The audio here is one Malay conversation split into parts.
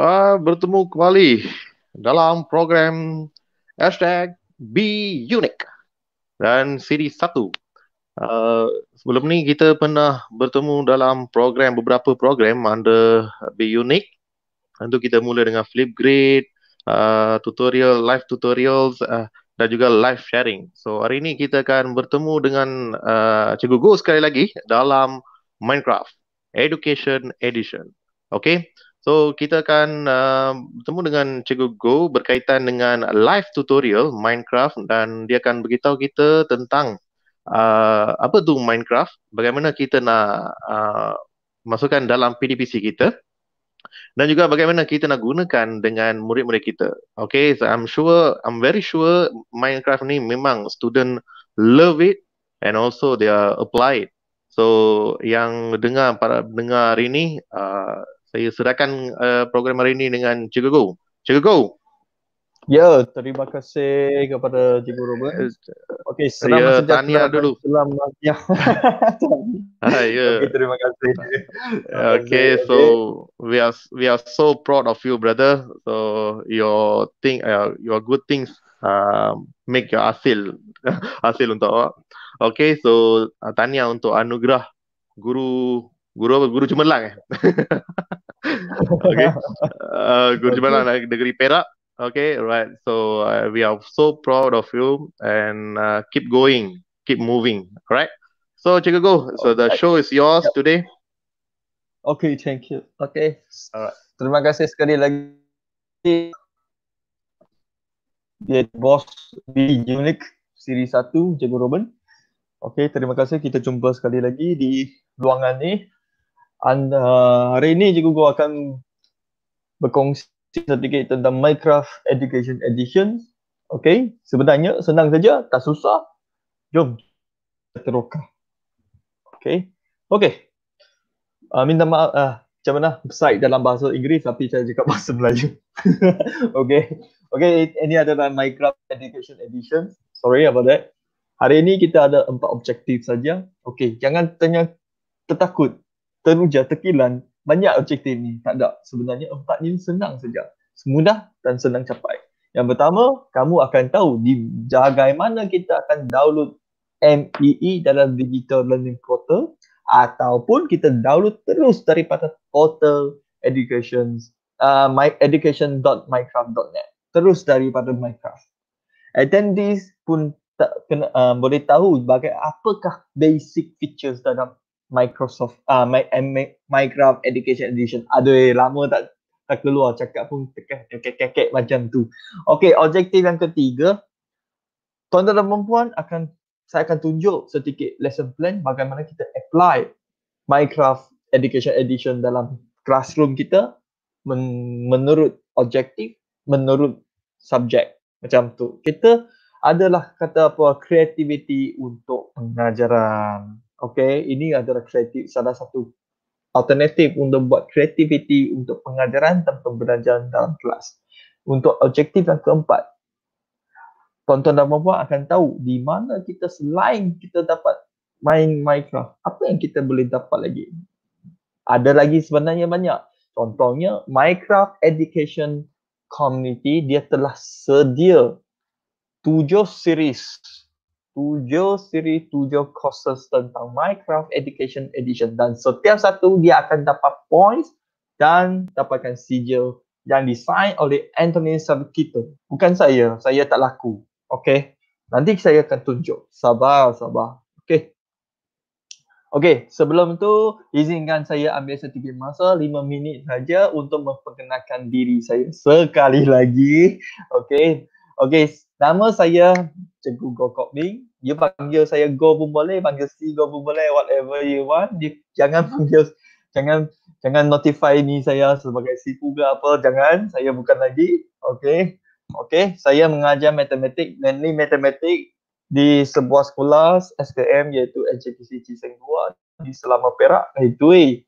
uh, bertemu kembali dalam program hashtag Be Unique dan siri Satu. Uh, sebelum ni kita pernah bertemu dalam program beberapa program under Be Unique. Tentu kita mula dengan Flipgrid, uh, tutorial, live tutorials uh, dan juga live sharing. So hari ini kita akan bertemu dengan uh, Cikgu Go sekali lagi dalam Minecraft Education Edition. Okay. So kita akan uh, bertemu dengan Cikgu Go berkaitan dengan live tutorial Minecraft dan dia akan beritahu kita tentang uh, apa tu Minecraft, bagaimana kita nak uh, masukkan dalam PDPC kita dan juga bagaimana kita nak gunakan dengan murid-murid kita. Okay, so I'm sure, I'm very sure Minecraft ni memang student love it and also they are applied. So yang dengar para dengar hari ni uh, saya serahkan uh, eh, program hari ini dengan Cikgu Go. Cikgu Go. Ya, terima kasih kepada Cikgu Robert. Eh, okey, selamat ya, sejahtera. Tahniah dulu. Selamat ah, ya. Hai, ya. Okay, terima kasih. Okey, okay, so okay. we are we are so proud of you brother. So your thing uh, your good things uh, make your hasil hasil untuk awak. Okey, so uh, tahniah untuk anugerah guru guru apa guru cemerlang eh okay. Uh, Gujarat okay. like degree Perak. Okay, right. So uh, we are so proud of you and uh, keep going, keep moving. All right. So Cikgu go. So okay. the show is yours yep. today. Okay, thank you. Okay. Alright. Terima kasih sekali lagi. Dia boss di Unique Siri 1, Jago Robin. Okay, terima kasih. Kita jumpa sekali lagi di ruangan ni. And, uh, hari ini juga gua akan berkongsi sedikit tentang Minecraft Education Edition. Okay, sebenarnya senang saja, tak susah. Jom, teroka. Okay, okay. Uh, minta maaf, uh, macam mana besar dalam bahasa Inggeris tapi saya cakap bahasa Melayu. okay, okay. Ini adalah Minecraft Education Edition. Sorry about that. Hari ini kita ada empat objektif saja. Okay, jangan tanya tertakut teruja, terkilan banyak objektif ni. Tak ada. Sebenarnya empat ni senang saja. Semudah dan senang capai. Yang pertama, kamu akan tahu di mana kita akan download MEE e dalam Digital Learning Portal ataupun kita download terus daripada portal education uh, my education.minecraft.net terus daripada Minecraft. Attendees pun tak kena, uh, boleh tahu bagai apakah basic features dalam Microsoft ah uh, my, my Minecraft Education Edition. Aduh, eh, lama tak tak keluar cakap pun cakap cakap cakap macam tu. Okey, objektif yang ketiga. Tuan-tuan dan puan akan saya akan tunjuk sedikit lesson plan bagaimana kita apply Minecraft Education Edition dalam classroom kita men- menurut objektif, menurut subjek macam tu. Kita adalah kata apa creativity untuk pengajaran. Okey, ini adalah kreatif salah satu alternatif untuk buat kreativiti untuk pengajaran dan pembelajaran dalam kelas. Untuk objektif yang keempat, tuan-tuan dan puan-puan akan tahu di mana kita selain kita dapat main Minecraft, apa yang kita boleh dapat lagi? Ada lagi sebenarnya banyak. Contohnya, Minecraft Education Community dia telah sedia tujuh series tujuh siri tujuh courses tentang Minecraft Education Edition dan setiap satu dia akan dapat points dan dapatkan sijil yang disign oleh Anthony Sarkito. Bukan saya, saya tak laku. Okey. Nanti saya akan tunjuk. Sabar, sabar. Okey. okay sebelum tu izinkan saya ambil sedikit masa 5 minit saja untuk memperkenalkan diri saya sekali lagi. Okey. okay Nama saya Cikgu Go Kok Ming. You panggil saya Go pun boleh, panggil si Go pun boleh, whatever you want. You, jangan mhm. panggil, jangan jangan notify ni saya sebagai si ke apa, jangan. Saya bukan lagi. Okay. Okay, saya mengajar matematik, mainly matematik di sebuah sekolah SKM iaitu NCPC Cisenggua di Selama Perak. Itu eh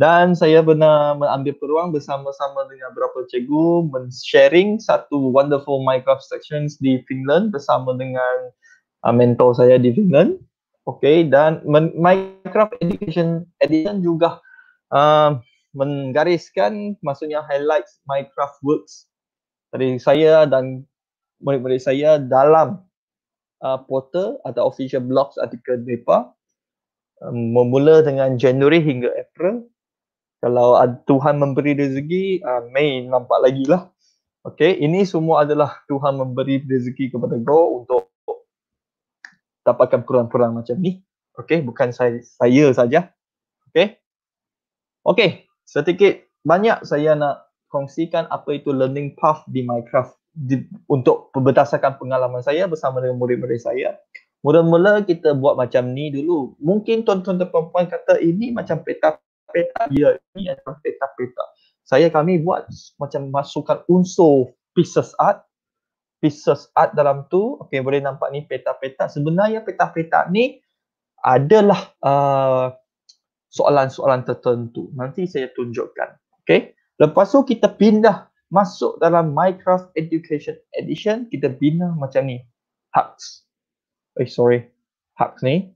dan saya pernah mengambil peluang bersama-sama dengan beberapa cikgu men-sharing satu wonderful Minecraft sections di Finland bersama dengan uh, mentor saya di Finland. Okay, dan Minecraft Education Edition juga uh, menggariskan maksudnya highlights Minecraft works dari saya dan murid-murid saya dalam uh, portal atau official blogs artikel mereka um, memula dengan Januari hingga April kalau Tuhan memberi rezeki, uh, ah, Mei nampak lagi lah. Okay, ini semua adalah Tuhan memberi rezeki kepada Go untuk dapatkan kurang perang macam ni. Okay, bukan saya saya saja. Okay. Okay, sedikit banyak saya nak kongsikan apa itu learning path di Minecraft di, untuk berdasarkan pengalaman saya bersama dengan murid-murid saya. Mula-mula kita buat macam ni dulu. Mungkin tuan-tuan dan perempuan kata ini macam peta peta dia ni adalah peta peta saya kami buat macam masukkan unsur pieces art pieces art dalam tu okey boleh nampak ni peta peta sebenarnya peta peta ni adalah uh, soalan-soalan tertentu nanti saya tunjukkan okey lepas tu kita pindah masuk dalam Minecraft Education Edition kita bina macam ni hacks eh sorry hacks ni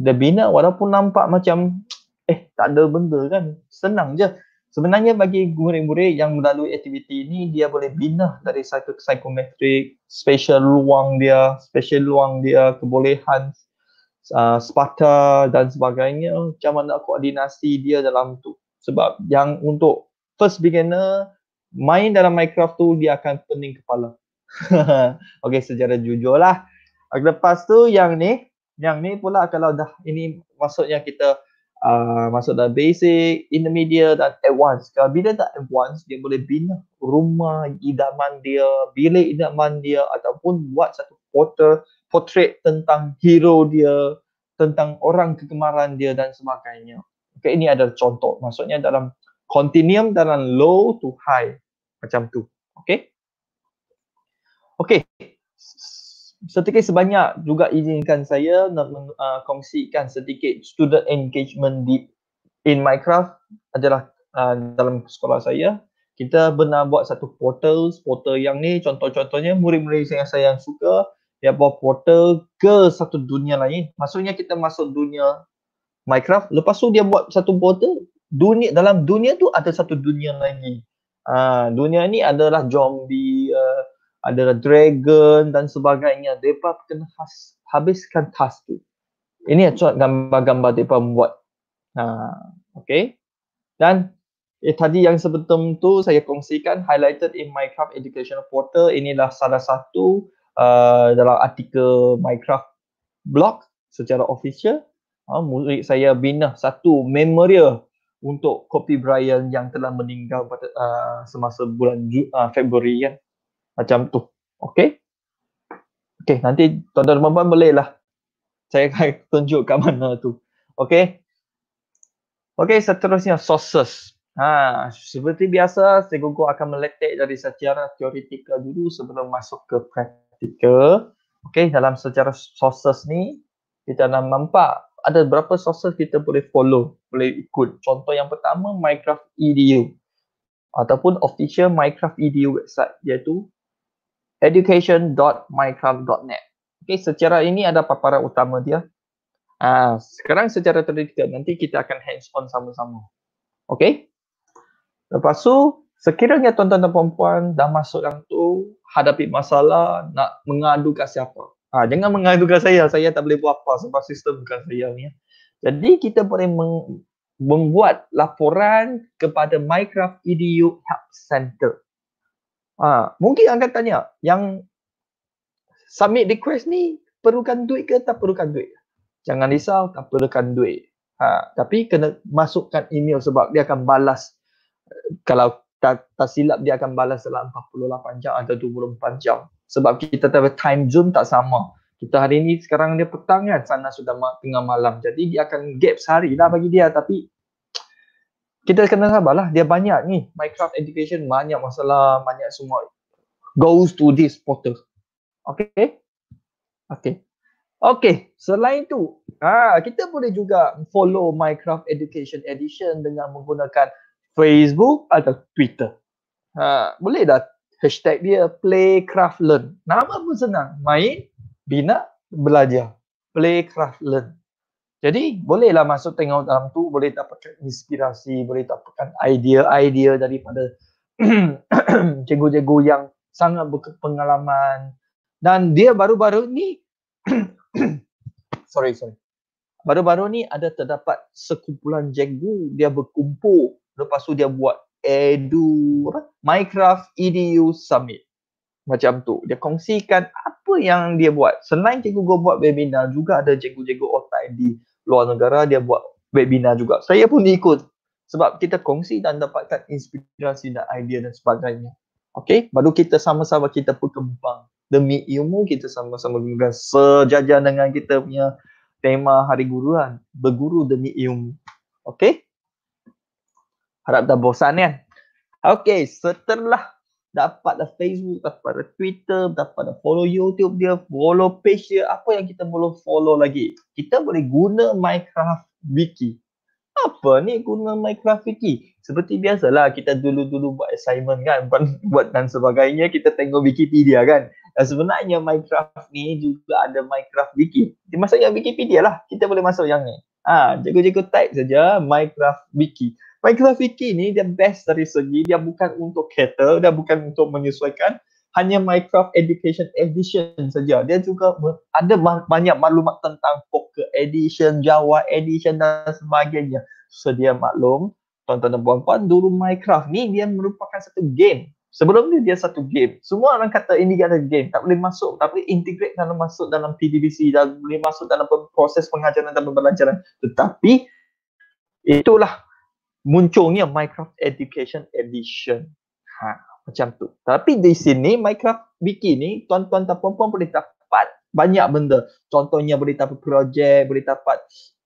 kita bina walaupun nampak macam eh tak ada benda kan senang je sebenarnya bagi murid-murid yang melalui aktiviti ini dia boleh bina dari psikometrik special ruang dia special ruang dia kebolehan uh, sparta dan sebagainya macam mana koordinasi dia dalam tu sebab yang untuk first beginner main dalam Minecraft tu dia akan pening kepala Okey secara jujur lah lepas tu yang ni yang ni pula kalau dah ini maksudnya kita uh, masuk dalam basic, intermediate dan advance. Kalau bila tak advance, dia boleh bina lah. rumah idaman dia, bilik idaman dia ataupun buat satu portrait, portrait tentang hero dia, tentang orang kegemaran dia dan sebagainya. Okay, ini adalah contoh. Maksudnya dalam continuum dalam low to high macam tu. Okay. Okay, sedikit sebanyak juga izinkan saya nak uh, kongsikan sedikit student engagement di in Minecraft adalah uh, dalam sekolah saya. Kita pernah buat satu portal, portal yang ni contoh-contohnya murid-murid yang saya yang suka dia buat portal ke satu dunia lain. Maksudnya kita masuk dunia Minecraft, lepas tu dia buat satu portal dunia dalam dunia tu ada satu dunia lagi. Uh, dunia ni adalah zombie ada dragon dan sebagainya. Mereka kena has, habiskan task tu. Ini contoh gambar-gambar mereka buat. Ha, okay. Dan eh, tadi yang sebelum tu saya kongsikan highlighted in Minecraft Educational Portal inilah salah satu uh, dalam artikel Minecraft blog secara official ha, murid saya bina satu memorial untuk Kopi Brian yang telah meninggal pada uh, semasa bulan Ju, uh, Februari kan macam tu okey okey nanti tuan-tuan dan puan boleh lah saya akan tunjuk kat mana tu okey okey seterusnya sources ha seperti biasa saya guru akan meletek dari secara teoritikal dulu sebelum masuk ke praktikal okey dalam secara sources ni kita nak nampak ada berapa sources kita boleh follow boleh ikut contoh yang pertama Minecraft EDU ataupun official Minecraft EDU website iaitu education.minecraft.net. Okay, secara ini ada paparan utama dia. Ah, sekarang secara teoretikal nanti kita akan hands on sama-sama. Okay. Lepas tu, sekiranya tuan-tuan dan puan-puan dah masuk yang tu, hadapi masalah, nak mengadu ke siapa. Ah, jangan mengadu ke saya, saya tak boleh buat apa sebab sistem bukan saya ni. Jadi kita boleh membuat laporan kepada Minecraft EDU Help Center. Ha, mungkin akan tanya yang submit request ni perlukan duit ke tak perlukan duit? Jangan risau tak perlukan duit. Ha, tapi kena masukkan email sebab dia akan balas kalau tak, tak silap dia akan balas dalam 48 jam atau 24 jam. Sebab kita tahu time zone tak sama. Kita hari ni sekarang dia petang kan sana sudah tengah malam. Jadi dia akan gap sehari lah bagi dia tapi kita kena sabarlah dia banyak ni Minecraft education banyak masalah banyak semua goes to this portal okay okay okay selain tu ah kita boleh juga follow Minecraft education edition dengan menggunakan Facebook atau Twitter ha boleh dah hashtag dia playcraftlearn nama pun senang main bina belajar playcraftlearn jadi bolehlah masuk tengok dalam tu, boleh dapatkan inspirasi, boleh dapatkan idea-idea daripada cikgu-cikgu yang sangat berpengalaman. Dan dia baru-baru ni, sorry, sorry. Baru-baru ni ada terdapat sekumpulan cikgu, dia berkumpul. Lepas tu dia buat edu, Minecraft EDU Summit. Macam tu. Dia kongsikan apa yang dia buat. Selain cikgu go buat webinar, juga ada cikgu-cikgu otak di luar negara dia buat webinar juga. Saya pun ikut sebab kita kongsi dan dapatkan inspirasi dan idea dan sebagainya. Okey, baru kita sama-sama kita pun kembang demi ilmu kita sama-sama berkembang sejajar dengan kita punya tema hari guruan berguru demi ilmu. Okey? Harap tak bosan kan? Okey, setelah dapatlah Facebook, dapatlah Twitter, dapatlah follow YouTube dia, follow page dia, apa yang kita boleh follow lagi. Kita boleh guna Minecraft Wiki. Apa ni guna Minecraft Wiki? Seperti biasalah kita dulu-dulu buat assignment kan, buat dan sebagainya, kita tengok Wikipedia kan. Dan sebenarnya Minecraft ni juga ada Minecraft Wiki. Di masa yang Wikipedia lah, kita boleh masuk yang ni. Ah, ha, jaga-jaga type saja Minecraft Wiki. Minecraft fikir ni dia best dari segi dia bukan untuk cater, dia bukan untuk menyesuaikan hanya Minecraft Education Edition saja. Dia juga ada banyak maklumat tentang Poker Edition, Jawa Edition dan sebagainya. Sedia so, maklum, tuan-tuan dan puan-puan, dulu Minecraft ni dia merupakan satu game. Sebelum ni dia satu game. Semua orang kata ini dia ada game. Tak boleh masuk. Tapi integrate dalam masuk dalam PDBC dan boleh masuk dalam proses pengajaran dan pembelajaran. Tetapi itulah munculnya Minecraft Education Edition. Ha, macam tu. Tapi di sini Minecraft Wiki ni tuan-tuan dan puan-puan boleh dapat banyak benda. Contohnya boleh dapat projek, boleh dapat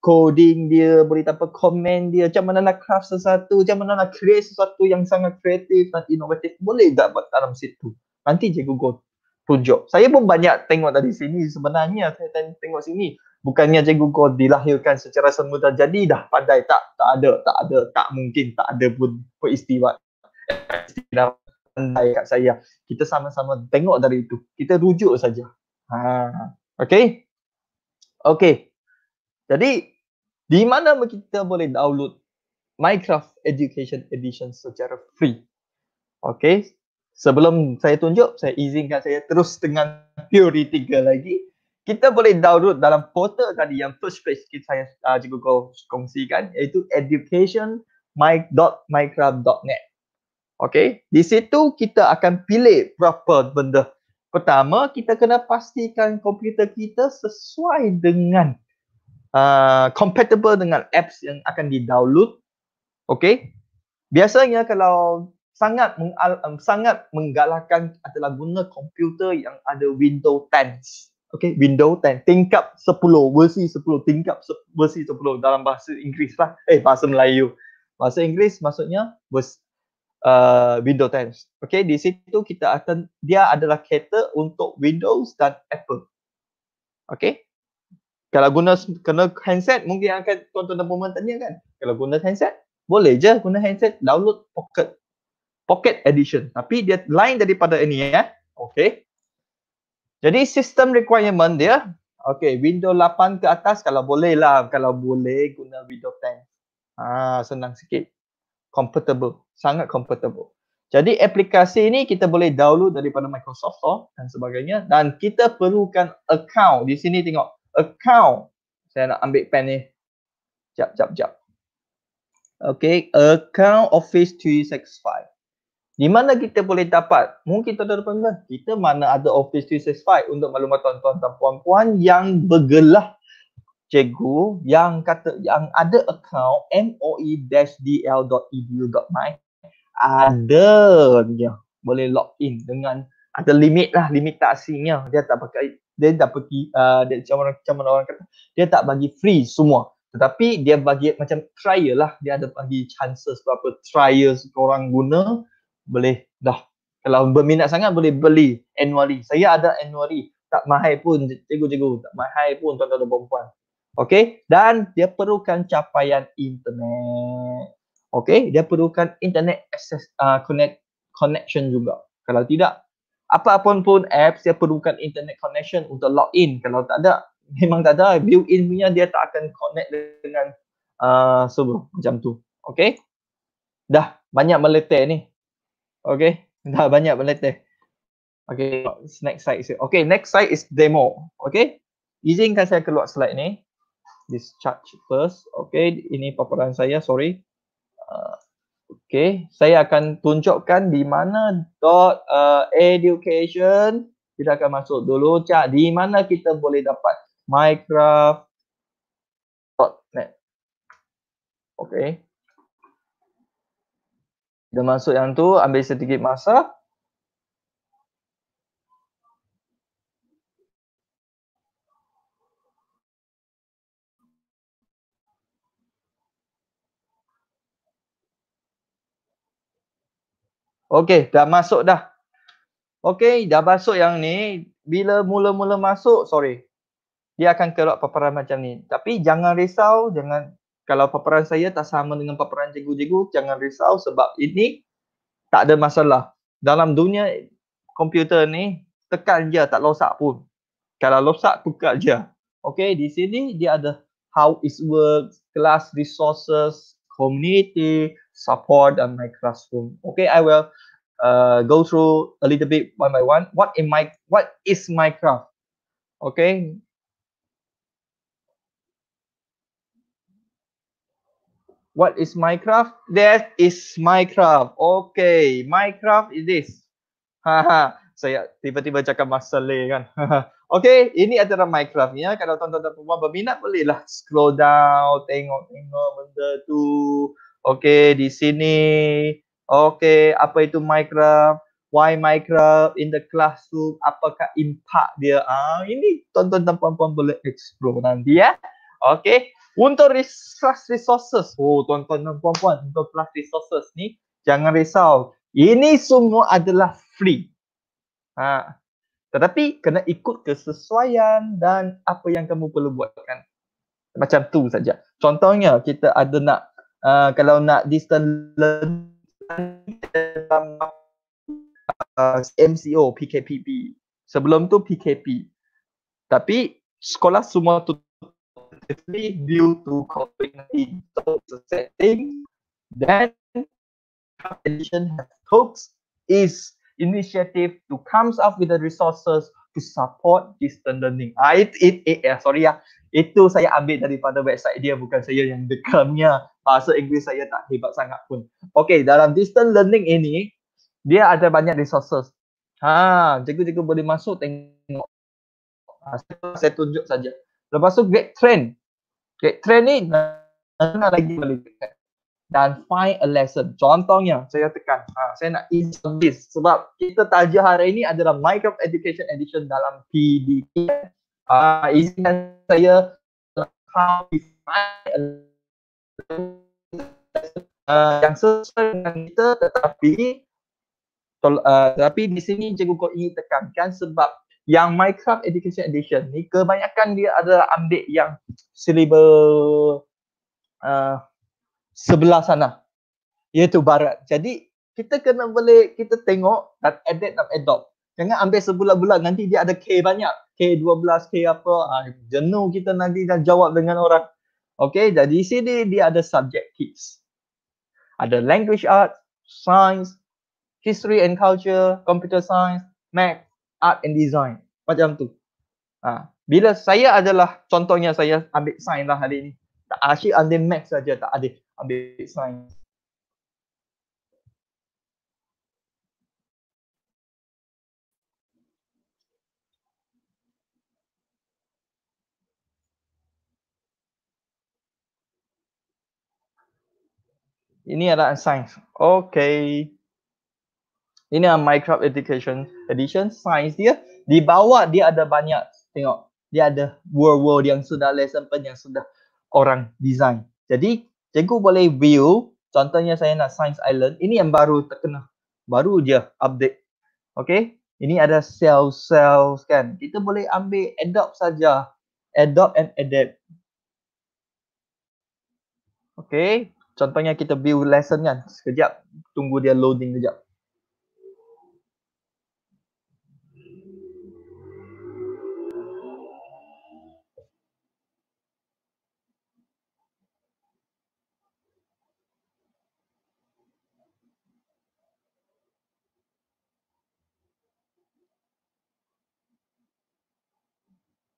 coding dia, boleh dapat komen dia, macam mana nak craft sesuatu, macam mana nak create sesuatu yang sangat kreatif dan inovatif boleh dapat dalam situ. Nanti cikgu go tunjuk. Saya pun banyak tengok tadi sini sebenarnya saya tengok sini bukannya cikgu kau dilahirkan secara semula jadi dah pandai tak tak ada tak ada tak mungkin tak ada pun peristiwa istilah pandai kat saya kita sama-sama tengok dari itu kita rujuk saja ha okey okey jadi di mana kita boleh download Minecraft Education Edition secara free okey sebelum saya tunjuk saya izinkan saya terus dengan teori tiga lagi kita boleh download dalam portal tadi yang first page kita saya uh, cikgu kau kongsikan iaitu education.mycraft.net Okay, di situ kita akan pilih berapa benda. Pertama, kita kena pastikan komputer kita sesuai dengan uh, compatible dengan apps yang akan di-download. Okay, biasanya kalau sangat sangat menggalakkan adalah guna komputer yang ada Windows 10 okay, window 10, tingkap 10, versi 10, tingkap se- versi 10 dalam bahasa Inggeris lah, eh bahasa Melayu. Bahasa Inggeris maksudnya vers, uh, window 10. Okay, di situ kita akan, dia adalah cater untuk Windows dan Apple. Okay, kalau guna kena handset mungkin akan tuan-tuan dan puan tanya kan kalau guna handset boleh je guna handset download pocket pocket edition tapi dia lain daripada ini ya eh. okey jadi sistem requirement dia, okay, Windows 8 ke atas kalau boleh lah, kalau boleh guna Windows 10. Ah, ha, senang sikit. comfortable, sangat comfortable. Jadi aplikasi ini kita boleh download daripada Microsoft Store dan sebagainya dan kita perlukan account. Di sini tengok account. Saya nak ambil pen ni. Jap, jap, jap. Okay, account Office 365 di mana kita boleh dapat mungkin tuan-tuan pendengar kita mana ada office 365 untuk maklumat tuan-tuan dan puan-puan yang bergelah cikgu yang kata yang ada account moe-dl.edu.my ada dia boleh log in dengan ada limit lah limitasinya dia tak pakai dia tak pergi uh, dia macam orang, macam orang kata dia tak bagi free semua tetapi dia bagi macam trial lah dia ada bagi chances berapa trials korang guna boleh dah kalau berminat sangat boleh beli annually saya ada annually tak mahal pun cikgu-cikgu tak mahal pun tuan-tuan dan puan-puan okey dan dia perlukan capaian internet okey dia perlukan internet access uh, connect connection juga kalau tidak apa apapun pun apps dia perlukan internet connection untuk log in. kalau tak ada memang tak ada View in punya dia tak akan connect dengan uh, server macam tu okey dah banyak meletek ni Okay, dah banyak berlatih. Okay, next slide. Is okay, next slide is demo. Okay, izinkan saya keluar slide ni. Discharge first. Okay, ini paparan saya. Sorry. Uh, okay, saya akan tunjukkan di mana dot uh, education. Kita akan masuk dulu. Cak, di mana kita boleh dapat Minecraft.net. Okay. Dia masuk yang tu, ambil sedikit masa. Okey, dah masuk dah. Okey, dah masuk yang ni. Bila mula-mula masuk, sorry. Dia akan keluar paparan macam ni. Tapi jangan risau, jangan kalau paparan saya tak sama dengan paparan cikgu-cikgu jangan risau sebab ini tak ada masalah dalam dunia komputer ni tekan je tak losak pun kalau losak buka je Okay di sini dia ada how it works class resources community support and my classroom okey i will uh, go through a little bit one by one what in my what is minecraft Okay. What is Minecraft? That is Minecraft. Okay, Minecraft is this. Haha, saya tiba-tiba cakap masalah kan. okay, ini adalah Minecraft ya. Kalau tonton tuan perempuan berminat bolehlah scroll down, tengok-tengok benda tu. Okay, di sini. Okay, apa itu Minecraft? Why Minecraft in the classroom? Apakah impact dia? Ah, ini tonton tuan perempuan boleh explore nanti ya. Okay, untuk plus resources, oh tuan-tuan dan puan-puan, untuk plus resources ni, jangan risau. Ini semua adalah free. Ha. Tetapi kena ikut kesesuaian dan apa yang kamu perlu buatkan. Macam tu saja. Contohnya kita ada nak uh, kalau nak distance learning dalam uh, ha, MCO, PKPB. Sebelum tu PKP. Tapi sekolah semua tutup negatively due to COVID-19. So it's a sad thing. Then Trump Edition Health Talks is initiative to comes up with the resources to support distance learning. Ah, it, it, it, eh, sorry ya. Itu saya ambil daripada website dia, bukan saya yang dekamnya. Bahasa Inggeris saya tak hebat sangat pun. Okay, dalam distance learning ini, dia ada banyak resources. Ha, cikgu-cikgu boleh masuk tengok. Ha, saya, saya tunjuk saja. Lepas tu get trend. Get trend ni nak lagi balik dekat. Dan find a lesson. Contohnya saya tekan. Ha, saya nak insert this sebab kita tajuk hari ini adalah Minecraft Education Edition dalam PDK. Ha, izinkan saya how we find a Uh, yang sesuai dengan kita tetapi uh, tetapi di sini cikgu kau ingin tekankan sebab yang Minecraft Education Edition ni kebanyakan dia ada ambil yang silibel uh, sebelah sana iaitu barat. Jadi kita kena boleh kita tengok dan adapt dan adopt. Jangan ambil sebulan-bulan nanti dia ada K banyak. K12, K apa, ha, jenuh kita nanti dan jawab dengan orang. Okay, jadi sini dia ada subject kids. Ada language arts, science, history and culture, computer science, math, art and design macam tu ha. bila saya adalah contohnya saya ambil sains lah hari ni tak asyik ambil max saja tak ada ambil sains Ini adalah sains. Okay. Ini adalah Minecraft Education Edition Science dia. Di bawah dia ada banyak tengok. Dia ada world world yang sudah lesson plan yang sudah orang design. Jadi cikgu boleh view contohnya saya nak Science Island. Ini yang baru terkena. Baru dia update. Okay. Ini ada cell-cell kan. Kita boleh ambil adopt saja. Adopt and adapt. Okay. Contohnya kita view lesson kan. Sekejap. Tunggu dia loading sekejap.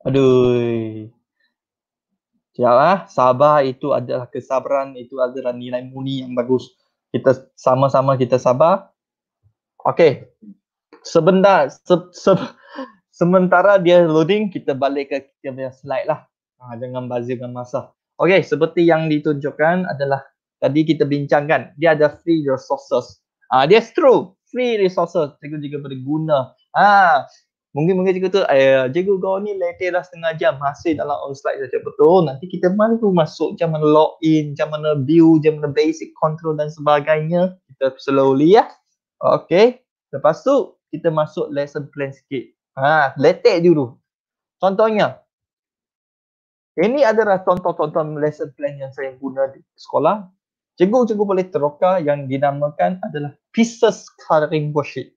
Aduh. Sekejap ah. Sabar itu adalah kesabaran. Itu adalah nilai muni yang bagus. Kita sama-sama kita sabar. Okey. Sebentar. Se, se, sementara dia loading, kita balik ke kita punya slide lah. Ha, jangan bazirkan masa. Okey, seperti yang ditunjukkan adalah tadi kita bincangkan, dia ada free resources. Ah, ha, dia true. Free resources. Cikgu juga berguna. Ah, ha, Mungkin mungkin cikgu tu, eh, cikgu kau ni later dah setengah jam hasil dalam on slide saja betul. Nanti kita mampu masuk macam mana log in, macam mana view, macam mana basic control dan sebagainya. Kita slowly ya. Okay. Lepas tu, kita masuk lesson plan sikit. Ha, letek dulu. Contohnya, ini adalah contoh-contoh lesson plan yang saya guna di sekolah. Cikgu-cikgu boleh teroka yang dinamakan adalah pieces coloring worksheet.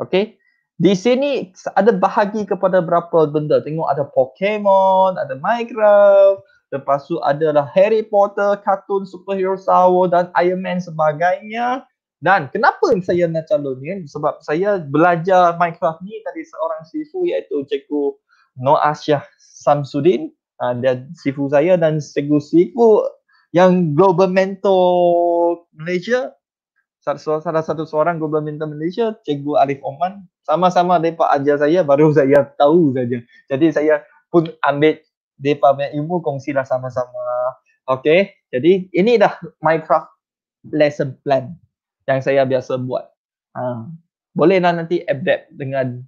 Okay. Di sini ada bahagi kepada berapa benda. Tengok ada Pokemon, ada Minecraft, lepas tu adalah Harry Potter, kartun superhero sawo dan Iron Man sebagainya. Dan kenapa saya nak calon ni? Sebab saya belajar Minecraft ni dari seorang sifu iaitu cikgu No Asyah Samsudin ha, dan sifu saya dan cikgu-sifu yang global mentor Malaysia salah satu seorang global minta Malaysia Cikgu Arif Oman sama-sama depa ajar saya baru saya tahu saja jadi saya pun ambil depa punya ilmu kongsilah sama-sama okey jadi ini dah Minecraft lesson plan yang saya biasa buat ha. bolehlah nanti adapt dengan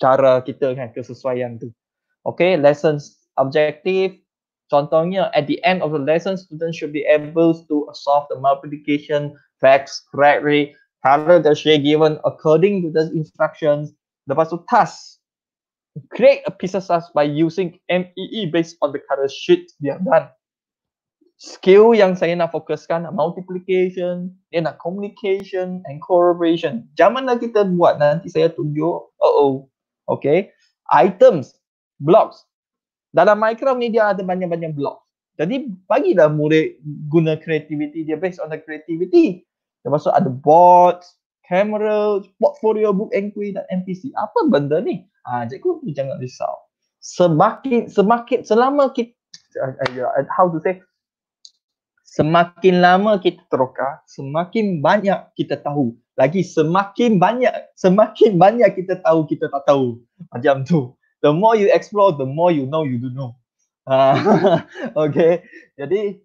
cara kita kan kesesuaian tu okey lessons objective Contohnya, at the end of the lesson, students should be able to solve the multiplication, facts, correctly, color the share given according to the instructions. The first task. Create a piece of task by using MEE e based on the color sheet have done. Skill yang saya nak fokuskan, multiplication, then nak communication and cooperation. Jangan lagi kita buat, nanti saya tunjuk. Uh-oh. Okay. Items, blocks, dalam Minecraft ni dia ada banyak-banyak blok. Jadi bagilah murid guna kreativiti dia based on the creativity. Termasuk ada bots, camera, portfolio, book entry dan NPC. Apa benda ni? Ah, ha, cikgu jangan risau. Semakin semakin selama kita ah, ah, ya, uh, uh, how to say semakin lama kita teroka, semakin banyak kita tahu. Lagi semakin banyak semakin banyak kita tahu kita tak tahu. Macam tu the more you explore, the more you know you do know. Uh, okay, jadi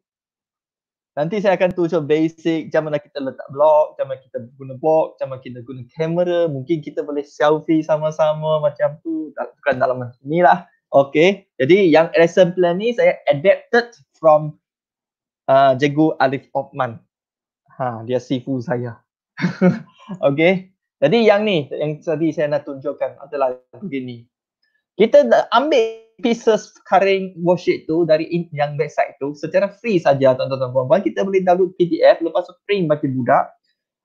nanti saya akan tunjuk basic macam mana kita letak blog, macam mana kita guna blog, macam mana kita guna kamera, mungkin kita boleh selfie sama-sama macam tu, bukan dalam macam ni lah. Okay, jadi yang lesson plan ni saya adapted from uh, ah, Jago Alif Othman. Ha, dia sifu saya. okay, jadi yang ni yang tadi saya nak tunjukkan adalah begini kita ambil pieces current worksheet tu dari yang website tu secara free saja tuan-tuan puan-puan kita boleh download PDF lepas tu print bagi budak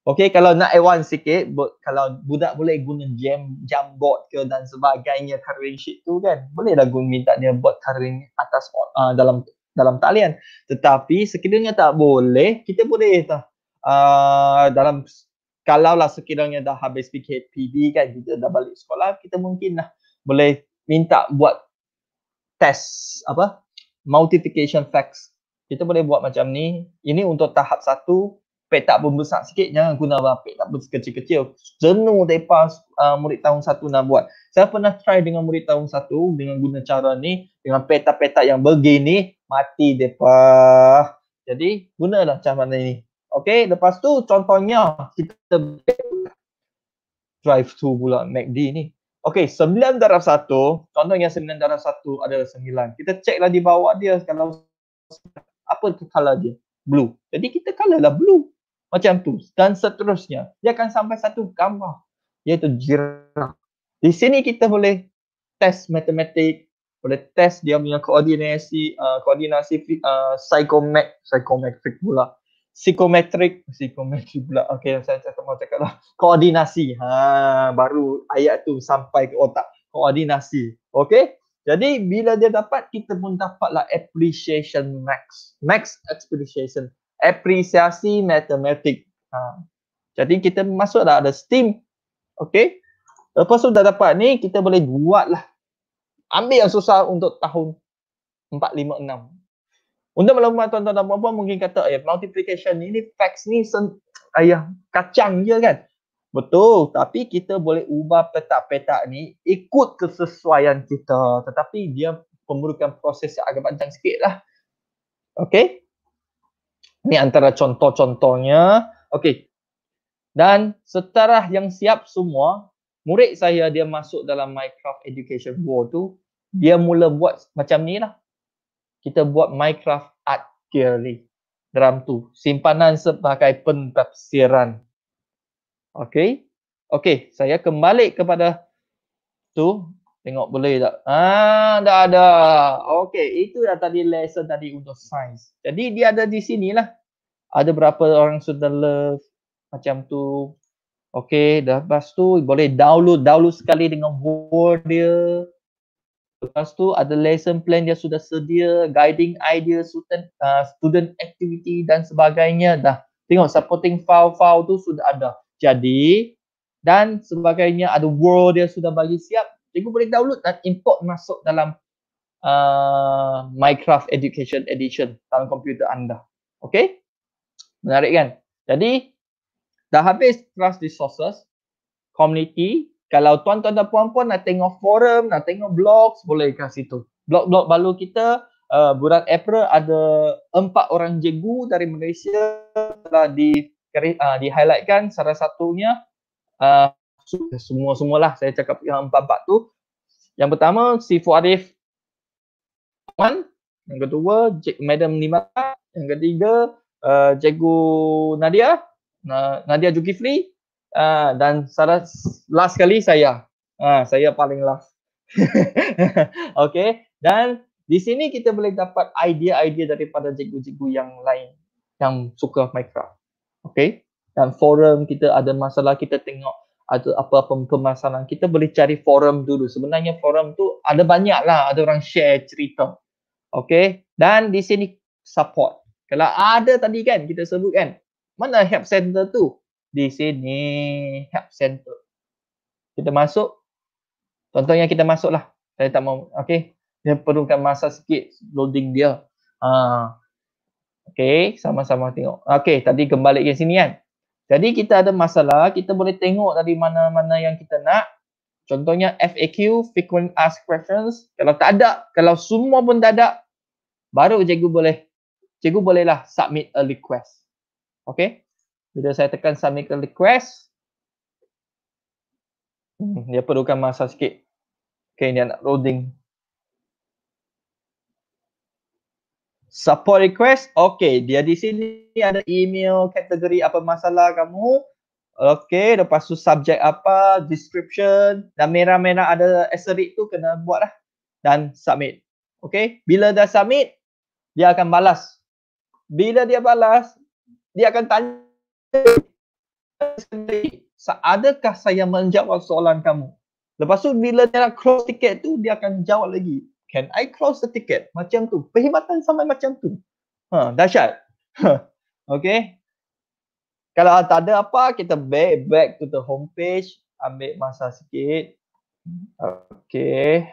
Okay, kalau nak advance sikit, but kalau budak boleh guna jam, jam board ke dan sebagainya current sheet tu kan, boleh lah guna minta dia buat current atas uh, dalam dalam talian. Tetapi sekiranya tak boleh, kita boleh tak uh, dalam kalau lah sekiranya dah habis PKPD kan, kita dah balik sekolah, kita mungkin lah boleh minta buat test apa multiplication facts kita boleh buat macam ni ini untuk tahap satu petak pun besar sikit jangan guna apa lah petak pun kecil-kecil jenuh depa uh, murid tahun satu nak buat saya pernah try dengan murid tahun satu dengan guna cara ni dengan petak-petak yang begini mati depa jadi gunalah cara ini. Okay, lepas tu contohnya kita drive to pula MACD ni. Okey sembilan darab satu, contohnya sembilan darab satu adalah sembilan. Kita ceklah di bawah dia kalau apa color dia? Blue. Jadi kita color lah blue. Macam tu. Dan seterusnya. Dia akan sampai satu gambar. Iaitu jiraf. Di sini kita boleh test matematik. Boleh test dia punya koordinasi, uh, koordinasi uh, psychomatic, psychomatic pula psikometrik psikometrik pula okey saya cakap mau cakaplah koordinasi ha baru ayat tu sampai ke otak koordinasi okey jadi bila dia dapat kita pun dapatlah appreciation max max appreciation apresiasi matematik ha jadi kita masuklah ada steam okey lepas tu dah dapat ni kita boleh buatlah ambil yang susah untuk tahun 4 5 6 untuk maklumat tuan-tuan dan puan-puan mungkin kata eh multiplication ni ni facts ni sen- ayah kacang je kan. Betul tapi kita boleh ubah petak-petak ni ikut kesesuaian kita tetapi dia memerlukan proses yang agak panjang sikit lah. Okay. Ni antara contoh-contohnya. Okay. Dan setara yang siap semua, murid saya dia masuk dalam Minecraft Education World tu, dia mula buat macam ni lah kita buat Minecraft art gallery dalam tu simpanan sebagai pentafsiran okey okey saya kembali kepada tu tengok boleh tak ah ha, dah ada okey itu dah tadi lesson tadi untuk sains jadi dia ada di sinilah ada berapa orang sudah love macam tu okey dah lepas tu boleh download download sekali dengan word dia Lepas tu ada lesson plan dia sudah sedia, guiding idea, student, uh, student activity dan sebagainya dah. Tengok supporting file-file tu sudah ada. Jadi dan sebagainya ada world dia sudah bagi siap. Cikgu boleh download dan import masuk dalam uh, Minecraft Education Edition dalam komputer anda. Okay? Menarik kan? Jadi dah habis trust resources, community, kalau tuan-tuan dan puan-puan nak tengok forum, nak tengok blogs, boleh ke situ. Blog-blog baru kita uh, bulan April ada empat orang jegu dari Malaysia telah di uh, di highlightkan salah satunya uh, semua semualah saya cakap yang empat-empat tu. Yang pertama si Arif Man, yang kedua Jack Madam Lima, yang ketiga uh, Jegu Nadia, Nadia Jukifli Ah, dan salah last kali saya. Uh, saya paling last. okay. Dan di sini kita boleh dapat idea-idea daripada cikgu-cikgu yang lain yang suka Minecraft. Okay. Dan forum kita ada masalah kita tengok ada apa-apa permasalahan. Kita boleh cari forum dulu. Sebenarnya forum tu ada banyak lah. Ada orang share cerita. Okay. Dan di sini support. Kalau ada tadi kan kita sebut kan. Mana help center tu? di sini help center. Kita masuk. Contohnya kita masuklah. lah. Saya tak mau. Okey. Dia perlukan masa sikit loading dia. Ha. Okay. Sama-sama tengok. Okey, Tadi kembali ke sini kan. Jadi kita ada masalah. Kita boleh tengok dari mana-mana yang kita nak. Contohnya FAQ, Frequent Asked Questions. Kalau tak ada, kalau semua pun tak ada, baru cikgu boleh. Cikgu bolehlah submit a request. Okey? Bila saya tekan submit ke request, hmm, dia perlukan masa sikit. Okay, dia nak loading. Support request, okay. Dia di sini ada email kategori apa masalah kamu. Okay, lepas tu subjek apa, description. Dan merah-merah ada asterisk tu kena buat lah. Dan submit. Okay, bila dah submit, dia akan balas. Bila dia balas, dia akan tanya sendiri adakah saya menjawab soalan kamu lepas tu bila dia nak close tiket tu dia akan jawab lagi can i close the ticket macam tu perkhidmatan sampai macam tu ha dahsyat ha, okey kalau tak ada apa kita back back to the homepage. page ambil masa sikit okey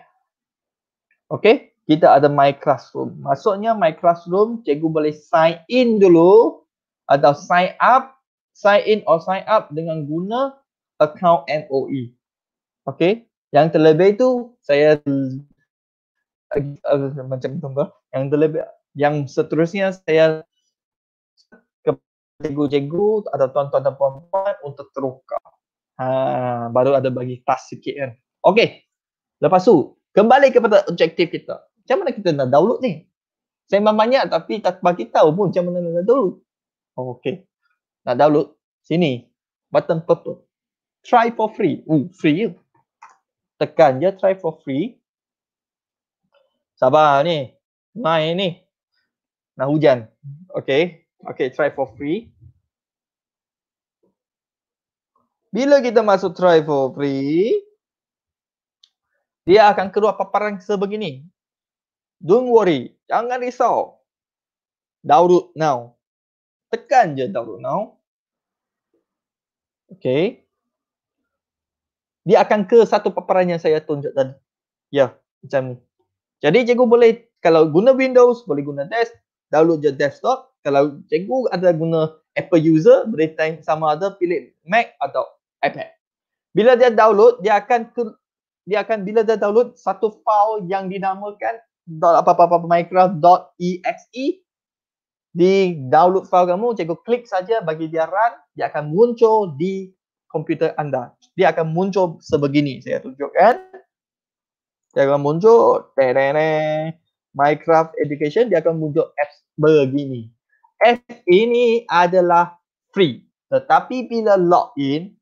okey kita ada my classroom maksudnya my classroom cikgu boleh sign in dulu atau sign up sign in or sign up dengan guna account NOE, Okay. Yang terlebih tu saya eh, macam tu Yang terlebih yang seterusnya saya ke jegu cikgu atau tuan-tuan dan puan-puan untuk teruka. Ha, baru ada bagi task sikit kan. Okay. Lepas tu, kembali kepada objektif kita. Macam mana kita nak download ni? Saya memang banyak tapi tak bagi tahu pun macam mana nak download. Okay. Nak download? Sini. Button purple. Try for free. Uh, free je. Tekan je try for free. Sabar ni. Main ni. Nak hujan. Okay. Okay, try for free. Bila kita masuk try for free, dia akan keluar paparan sebegini. Don't worry. Jangan risau. Download now. Tekan je download now. Okey, Dia akan ke satu paparan yang saya tunjuk tadi. Ya, yeah, macam ni. Jadi cikgu boleh, kalau guna Windows, boleh guna desk, download je desktop. Kalau cikgu ada guna Apple user, boleh tanya sama ada pilih Mac atau iPad. Bila dia download, dia akan ke, dia akan bila dia download satu file yang dinamakan apa apa apa Minecraft.exe di download file kamu, cikgu klik saja bagi dia run, dia akan muncul di komputer anda. Dia akan muncul sebegini, saya tunjukkan. Dia akan muncul, tereng, Minecraft Education, dia akan muncul apps begini. Apps ini adalah free. Tetapi bila login,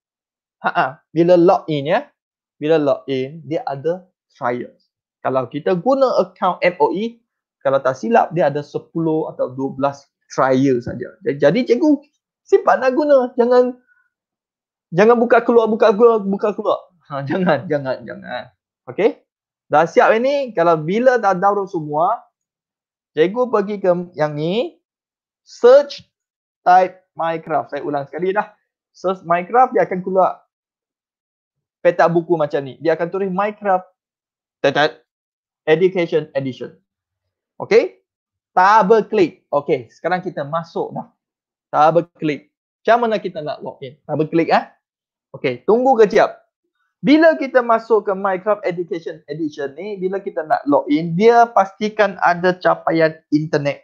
ha bila login ya, bila login, dia ada trial. Kalau kita guna account MOE, kalau tak silap dia ada 10 atau 12 trial saja. Jadi cikgu simpan nak guna. Jangan jangan buka keluar buka keluar buka keluar. Ha, jangan jangan jangan. Okey. Dah siap ini kalau bila dah download semua cikgu pergi ke yang ni search type Minecraft. Saya ulang sekali dah. Search Minecraft dia akan keluar petak buku macam ni. Dia akan tulis Minecraft tetet education edition. Okay. Double click. Okay. Sekarang kita masuk dah. Double click. Macam mana kita nak login? Double click eh. Okay. Tunggu kejap. Bila kita masuk ke Minecraft Education Edition ni, bila kita nak login, dia pastikan ada capaian internet.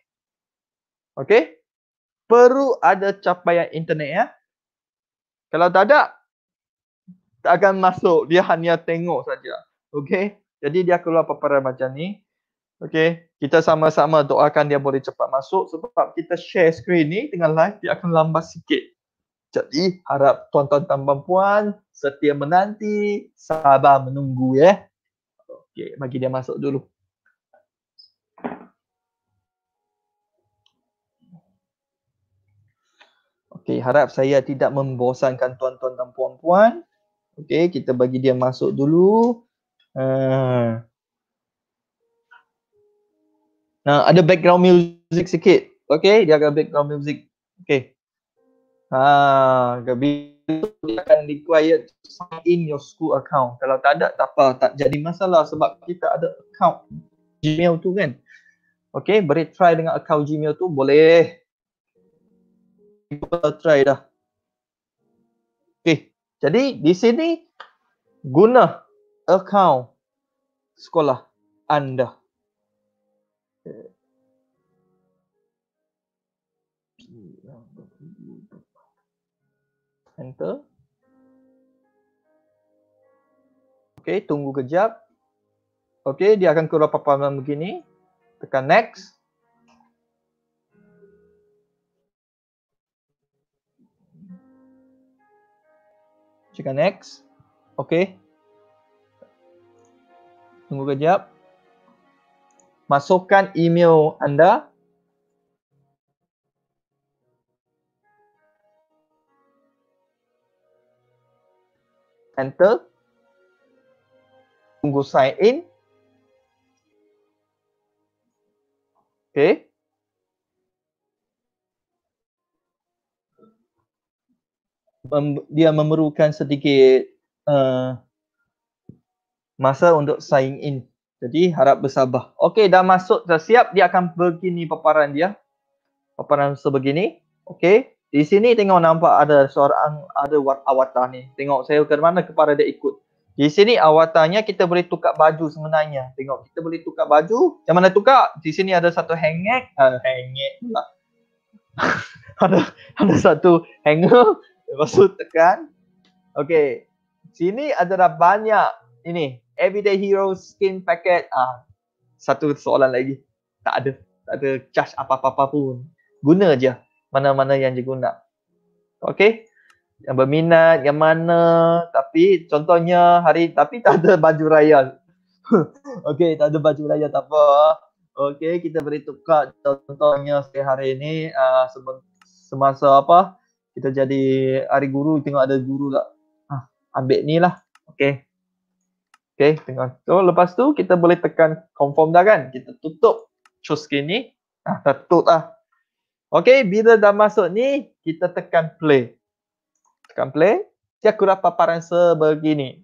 Okay. Perlu ada capaian internet ya. Kalau tak ada, tak akan masuk. Dia hanya tengok saja. Okay. Jadi dia keluar paparan macam ni. Okay, kita sama-sama doakan dia boleh cepat masuk sebab kita share screen ni dengan live dia akan lambat sikit. Jadi harap tuan-tuan dan puan-puan setia menanti, sabar menunggu ya. Eh. Okay, bagi dia masuk dulu. Okay, harap saya tidak membosankan tuan-tuan dan puan-puan. Okay, kita bagi dia masuk dulu. Uh, Nah, ada background music sikit. Okay, dia ada background music. Okay. Ha, ah, Gabi akan required to sign in your school account. Kalau tak ada, tak apa. Tak jadi masalah sebab kita ada account Gmail tu kan. Okay, boleh try dengan account Gmail tu? Boleh. Kita try dah. Okay, jadi di sini guna account sekolah anda. Enter. Okay, tunggu kejap. Okay, dia akan keluar papan begini. Tekan next. Tekan next. Okay. Tunggu kejap. Masukkan email anda. enter tunggu sign in okey Mem- dia memerlukan sedikit uh, masa untuk sign in jadi harap bersabar okey dah masuk dah siap dia akan begini paparan dia paparan sebegini okey di sini tengok nampak ada seorang ada awatar ni. Tengok saya ke mana kepada dia ikut. Di sini awatarnya kita boleh tukar baju sebenarnya. Tengok kita boleh tukar baju. Yang mana tukar? Di sini ada satu hangek. Uh, hangek pula. ada ada satu hanger. Lepas tu tekan. Okay. Sini adalah banyak ini. Everyday Hero Skin Packet. Ah, satu soalan lagi. Tak ada. Tak ada charge apa-apa pun. Guna je mana-mana yang dia guna. Okey? Yang berminat, yang mana, tapi contohnya hari, tapi tak ada baju raya. Okey, tak ada baju raya, tak apa. Okey, kita beri tukar contohnya setiap hari ini uh, semasa apa, kita jadi hari guru, tengok ada guru tak. Ah, ambil ni lah. Okey. Okey, tengok. So, lepas tu kita boleh tekan confirm dah kan. Kita tutup choose screen ni. Ah, tutup lah. Okey, bila dah masuk ni, kita tekan play. Tekan play. Dia kurang paparan sebegini.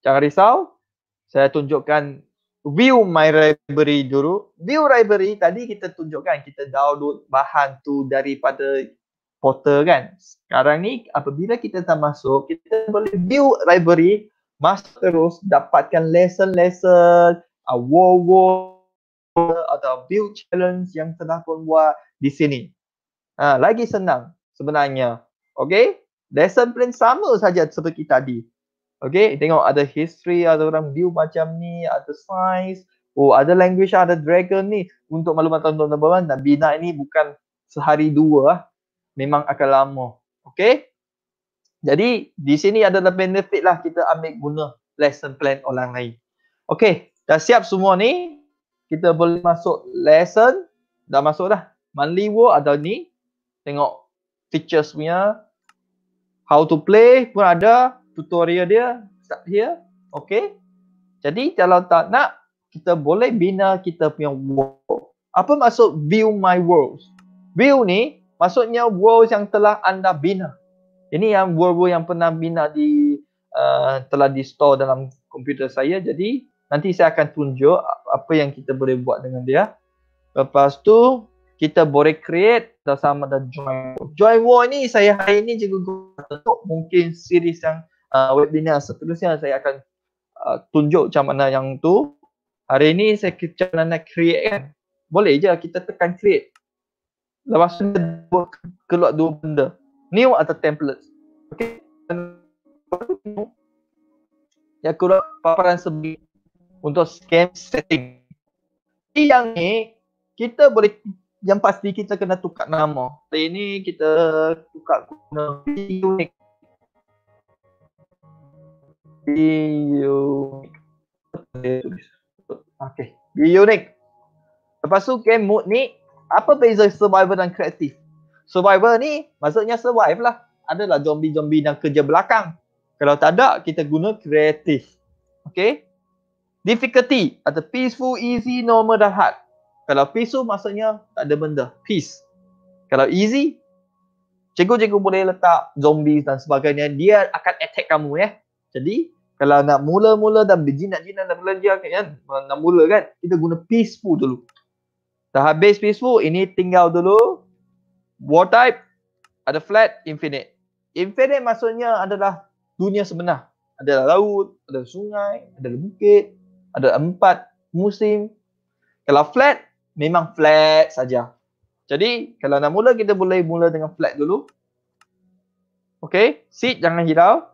Jangan risau. Saya tunjukkan view my library dulu. View library tadi kita tunjukkan. Kita download bahan tu daripada portal kan. Sekarang ni apabila kita dah masuk, kita boleh view library. Masuk terus dapatkan lesson-lesson. Uh, wow, wow atau build challenge yang telah pun buat di sini. Ha, lagi senang sebenarnya. Okay? Lesson plan sama saja seperti tadi. Okay? Tengok ada history, ada orang build macam ni, ada science. Oh, ada language, ada dragon ni. Untuk maklumat tuan-tuan dan bina ini bukan sehari dua. Memang akan lama. Okay? Jadi, di sini ada benefit lah kita ambil guna lesson plan orang lain. Okay, dah siap semua ni? kita boleh masuk lesson dah masuk dah monthly war ada ni tengok features punya how to play pun ada tutorial dia start here okay jadi kalau tak nak kita boleh bina kita punya world apa maksud view my world view ni maksudnya world yang telah anda bina ini yang world-world yang pernah bina di uh, telah di store dalam komputer saya jadi nanti saya akan tunjuk apa yang kita boleh buat dengan dia. Lepas tu kita boleh create dah sama dah join Join war ni saya hari ni juga untuk mungkin series yang uh, webinar seterusnya saya akan uh, tunjuk macam mana yang tu. Hari ni saya macam mana nak create kan. Boleh je kita tekan create. Lepas tu dua, keluar dua benda. New atau templates. Okay. Ya keluar paparan sebelum untuk scam setting. Yang ni kita boleh yang pasti kita kena tukar nama. Hari ini kita tukar guna unik. Okay. Be unique. Lepas tu game mode ni apa beza survival dan kreatif? Survival ni maksudnya survive lah. Adalah zombie-zombie yang kerja belakang. Kalau tak ada kita guna kreatif. Okay. Difficulty atau peaceful, easy, normal dan hard. Kalau peaceful maksudnya tak ada benda, peace. Kalau easy, cikgu-cikgu boleh letak zombies dan sebagainya, dia akan attack kamu ya. Jadi, kalau nak mula-mula dan berjinak-jinak nak belanja kan, kan, nak mula kan, kita guna peaceful dulu. Dah habis peaceful, ini tinggal dulu. War type, ada flat, infinite. Infinite maksudnya adalah dunia sebenar. Ada laut, ada sungai, ada bukit, ada empat musim. Kalau flat, memang flat saja. Jadi, kalau nak mula, kita boleh mula dengan flat dulu. Okay, seat jangan hilang.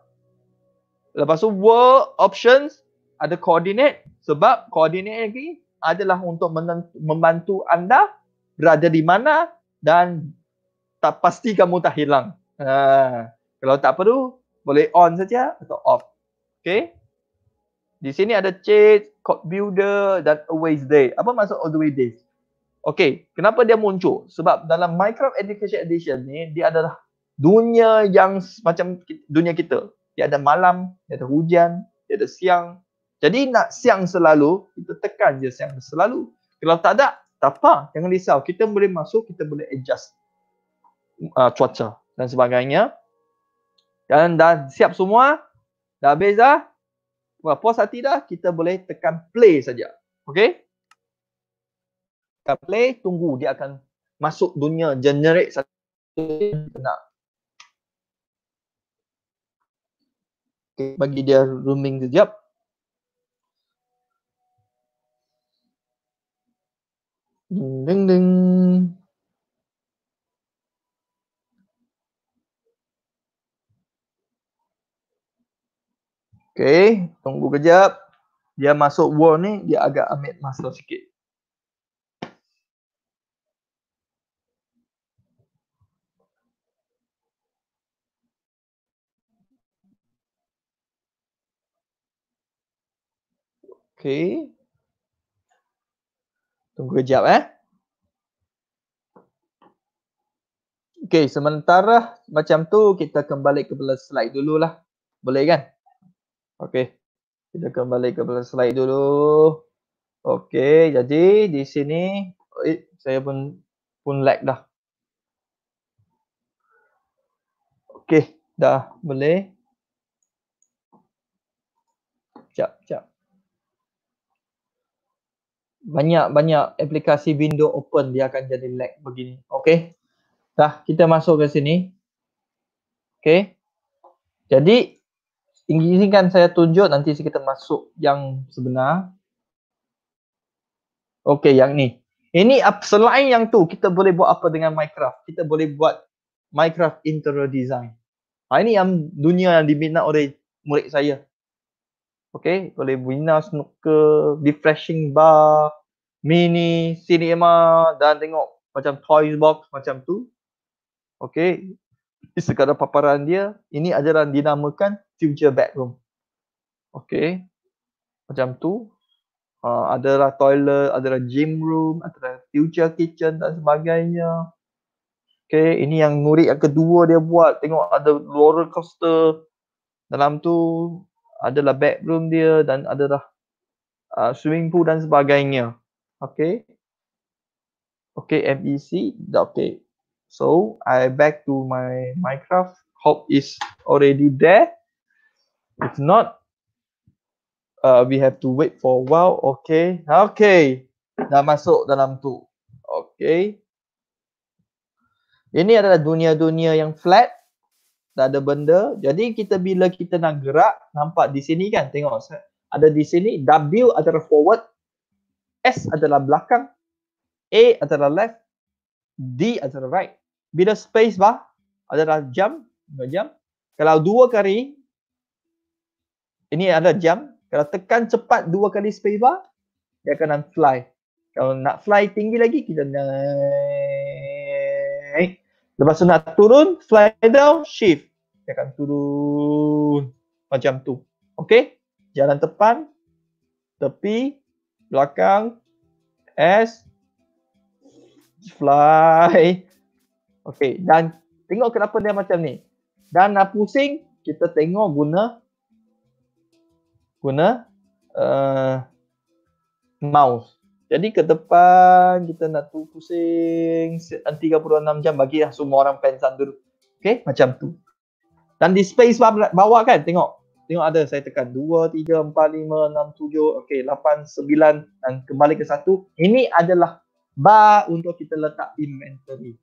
Lepas tu, world options ada coordinate. Sebab coordinate lagi adalah untuk membantu anda berada di mana dan tak pasti kamu tak hilang. Ha. Kalau tak perlu, boleh on saja atau off. Okay. Di sini ada Chat, Code builder dan always day. Apa maksud Always Day? way Okay, kenapa dia muncul? Sebab dalam Minecraft Education Edition ni, dia adalah dunia yang macam dunia kita. Dia ada malam, dia ada hujan, dia ada siang. Jadi nak siang selalu, kita tekan je siang selalu. Kalau tak ada, tak apa. Jangan risau. Kita boleh masuk, kita boleh adjust uh, cuaca dan sebagainya. Dan dah siap semua? Dah habis dah? Kalau puas hati dah, kita boleh tekan play saja. Okay? Tekan play, tunggu dia akan masuk dunia, generate satu benda. Okay, bagi dia rooming sekejap. Ding, ding, ding. Okey, tunggu kejap. Dia masuk war ni, dia agak ambil masa sikit. Okay. Tunggu kejap eh. Okay, sementara macam tu kita kembali ke slide dulu lah. Boleh kan? Okey. Kita kembali ke slide dulu. Okey, jadi di sini eh, saya pun pun lag dah. Okey, dah boleh. Jap, jap. Banyak-banyak aplikasi window open dia akan jadi lag begini. Okey. Dah, kita masuk ke sini. Okey. Jadi ini kan saya tunjuk nanti kita masuk yang sebenar. Okey, yang ni. Ini selain yang tu, kita boleh buat apa dengan Minecraft? Kita boleh buat Minecraft interior design. Ha, ini yang dunia yang diminat oleh murid saya. Okey, boleh bina snooker, refreshing bar, mini, cinema dan tengok macam toys box macam tu. Okey, sekadar paparan dia, ini ajaran dinamakan future bedroom. Okay. Macam tu. Uh, adalah toilet, adalah gym room, adalah future kitchen dan sebagainya. Okay, ini yang murid yang kedua dia buat. Tengok ada roller coaster. Dalam tu adalah bedroom dia dan adalah uh, swimming pool dan sebagainya. Okay. Okay, MEC. Okay. So I back to my Minecraft. Hope is already there. If not, uh, we have to wait for a while. Okay. Okay. Dah masuk dalam tu. Okay. Ini adalah dunia-dunia yang flat. Tak ada benda. Jadi kita bila kita nak gerak, nampak di sini kan? Tengok. Ada di sini. W adalah forward. S adalah belakang. A adalah left. D adalah right bila space bah ada adalah jam, dua jam. Kalau dua kali, ini ada jam. Kalau tekan cepat dua kali space bah, dia akan fly. Kalau nak fly tinggi lagi, kita naik. Lepas tu nak turun, fly down, shift. Dia akan turun. Macam tu. Okay? Jalan tepan, tepi, belakang, S, fly. Okey, dan tengok kenapa dia macam ni. Dan nak pusing, kita tengok guna guna uh, mouse. Jadi ke depan kita nak tu pusing 36 jam bagi lah semua orang pensan dulu. Okey, macam tu. Dan di space bawah kan tengok. Tengok ada saya tekan 2 3 4 5 6 7 okey 8 9 dan kembali ke satu. Ini adalah bar untuk kita letak inventory.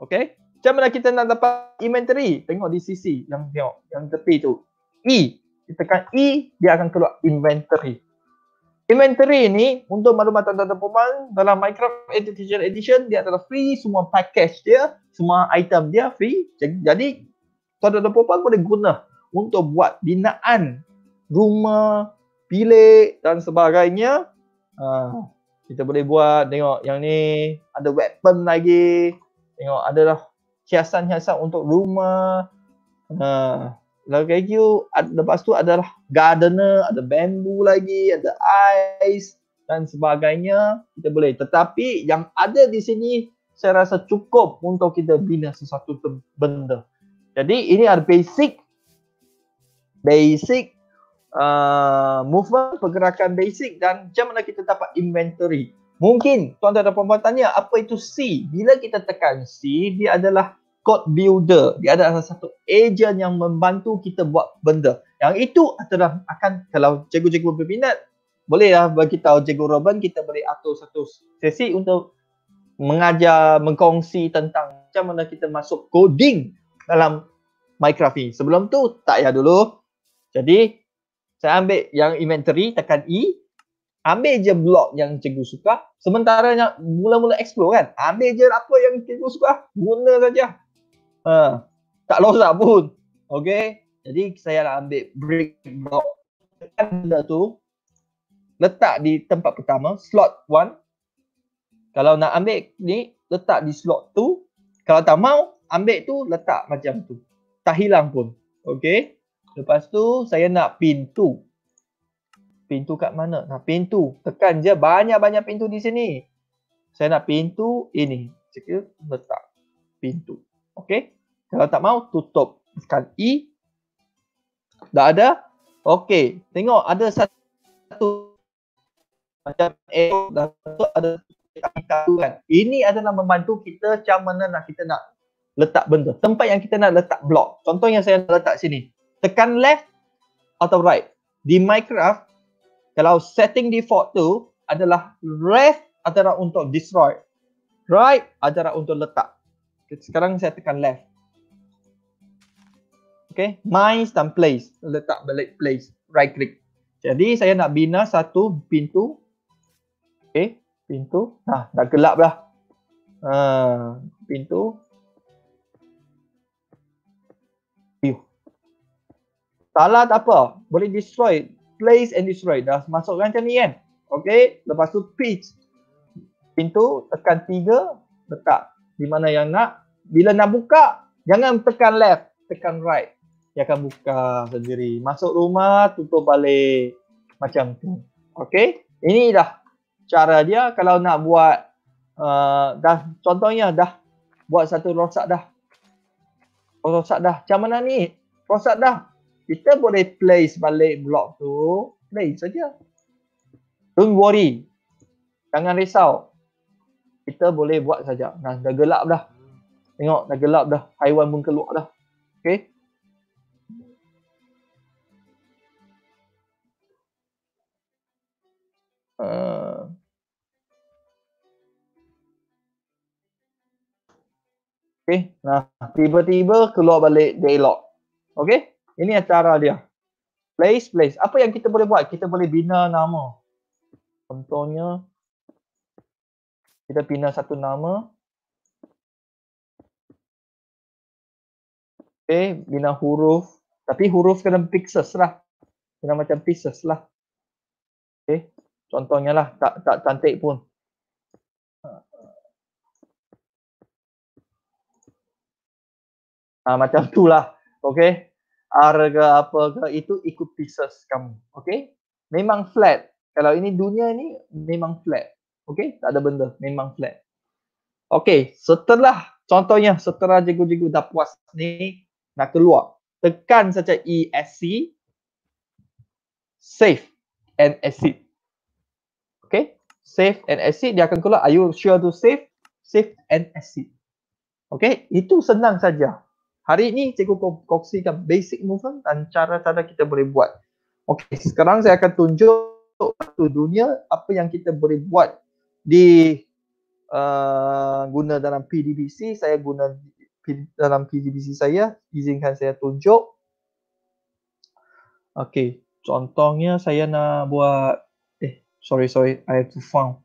Okay. Macam mana kita nak dapat inventory? Tengok di sisi yang tengok, yang tepi tu. E. Kita tekan E, dia akan keluar inventory. Inventory ni untuk maklumat tanda-tanda perempuan dalam Minecraft Education Edition dia adalah free semua package dia, semua item dia free. Jadi, jadi tanda-tanda perempuan boleh guna untuk buat binaan rumah, bilik dan sebagainya. Uh, kita boleh buat tengok yang ni ada weapon lagi tengok adalah hiasan-hiasan untuk rumah. Nah, uh, lagi tu lepas tu adalah gardener, ada bambu lagi, ada ais dan sebagainya kita boleh. Tetapi yang ada di sini saya rasa cukup untuk kita bina sesuatu benda. Jadi ini ada basic basic uh, movement pergerakan basic dan macam mana kita dapat inventory. Mungkin tuan-tuan dan puan-puan tanya apa itu C? Bila kita tekan C, dia adalah code Builder. Dia adalah salah satu agent yang membantu kita buat benda. Yang itu adalah akan kalau cikgu-cikgu berminat, bolehlah bagi tahu cikgu Robin kita boleh atur satu sesi untuk mengajar, mengkongsi tentang macam mana kita masuk coding dalam Minecraft ini. Sebelum tu, tak ya dulu. Jadi, saya ambil yang inventory, tekan E ambil je blog yang cikgu suka sementara yang mula-mula explore kan ambil je apa yang cikgu suka guna saja ha tak losa pun okey jadi saya nak ambil break blog kan, benda tu letak di tempat pertama slot 1 kalau nak ambil ni letak di slot 2 kalau tak mau ambil tu letak macam tu tak hilang pun okey lepas tu saya nak pintu pintu kat mana? Nah, pintu. Tekan je banyak-banyak pintu di sini. Saya nak pintu ini. Cikgu ya, letak pintu. Okey. Kalau tak mau tutup. Tekan E. Dah ada. Okey. Tengok ada satu macam E. dah ada satu kan. Ini adalah membantu kita macam mana nak kita nak letak benda. Tempat yang kita nak letak blok. Contohnya saya nak letak sini. Tekan left atau right. Di Minecraft, kalau setting default tu adalah left adalah untuk destroy right adalah untuk letak sekarang saya tekan left okay mines dan place letak balik place right click jadi saya nak bina satu pintu okay pintu nah dah gelap lah, uh, pintu view salah tak apa boleh destroy place and destroy. Dah masukkan macam ni kan. Okay. Lepas tu pitch. Pintu tekan tiga. Letak di mana yang nak. Bila nak buka, jangan tekan left. Tekan right. Dia akan buka sendiri. Masuk rumah, tutup balik. Macam tu. Okay. Ini dah cara dia kalau nak buat. Uh, dah Contohnya dah buat satu rosak dah. Rosak dah. Macam mana ni? Rosak dah kita boleh place balik blok tu place saja don't worry jangan risau kita boleh buat saja nah dah gelap dah tengok dah gelap dah haiwan pun keluar dah okey ah. Okay, nah tiba-tiba keluar balik dialog. Okay, ini antara dia. Place, place. Apa yang kita boleh buat? Kita boleh bina nama. Contohnya, kita bina satu nama. Okay, bina huruf. Tapi huruf kena pixels lah. Kena macam pixels lah. Okay, contohnya lah. Tak, tak cantik pun. Ha, macam tu lah. Okay. R ke apa ke itu ikut pieces e kamu. Okay? Memang flat. Kalau ini dunia ni memang flat. Okay? Tak ada benda. Memang flat. Okay. Setelah contohnya setelah jigu-jigu dah puas ni nak keluar. Tekan saja ESC. Save and exit. Okay? Save and exit. Dia akan keluar. Are you sure to save? Save and exit. Okay? Itu senang saja. Hari ini cikgu kongsikan basic movement dan cara-cara kita boleh buat. Okey, sekarang saya akan tunjuk satu dunia apa yang kita boleh buat di uh, guna dalam PDBC. Saya guna dalam PDBC saya. Izinkan saya tunjuk. Okey, contohnya saya nak buat eh sorry sorry I have to find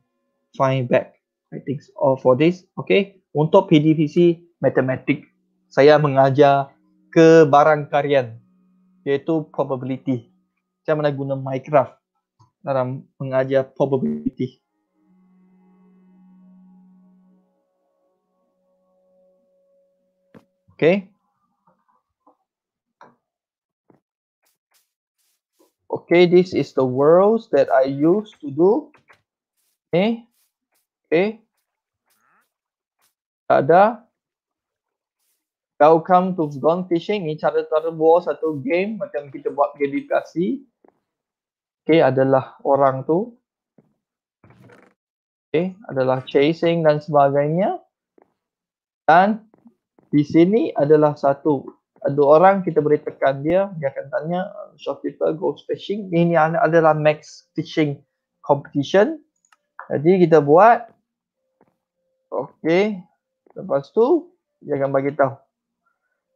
find back. I think all for this. Okey, untuk PDBC Mathematics saya mengajar karian, iaitu probability macam mana guna Minecraft dalam mengajar probability Okay. Okay, this is the worlds that I used to do. Okay. Okay. Ada. Welcome to Gone Fishing ni cara cara buat satu game macam kita buat gamifikasi. Okay, adalah orang tu. Okay, adalah chasing dan sebagainya. Dan di sini adalah satu. Ada orang kita boleh tekan dia, dia akan tanya short people go fishing. Ini adalah max fishing competition. Jadi kita buat. Okay, lepas tu dia akan bagi tahu.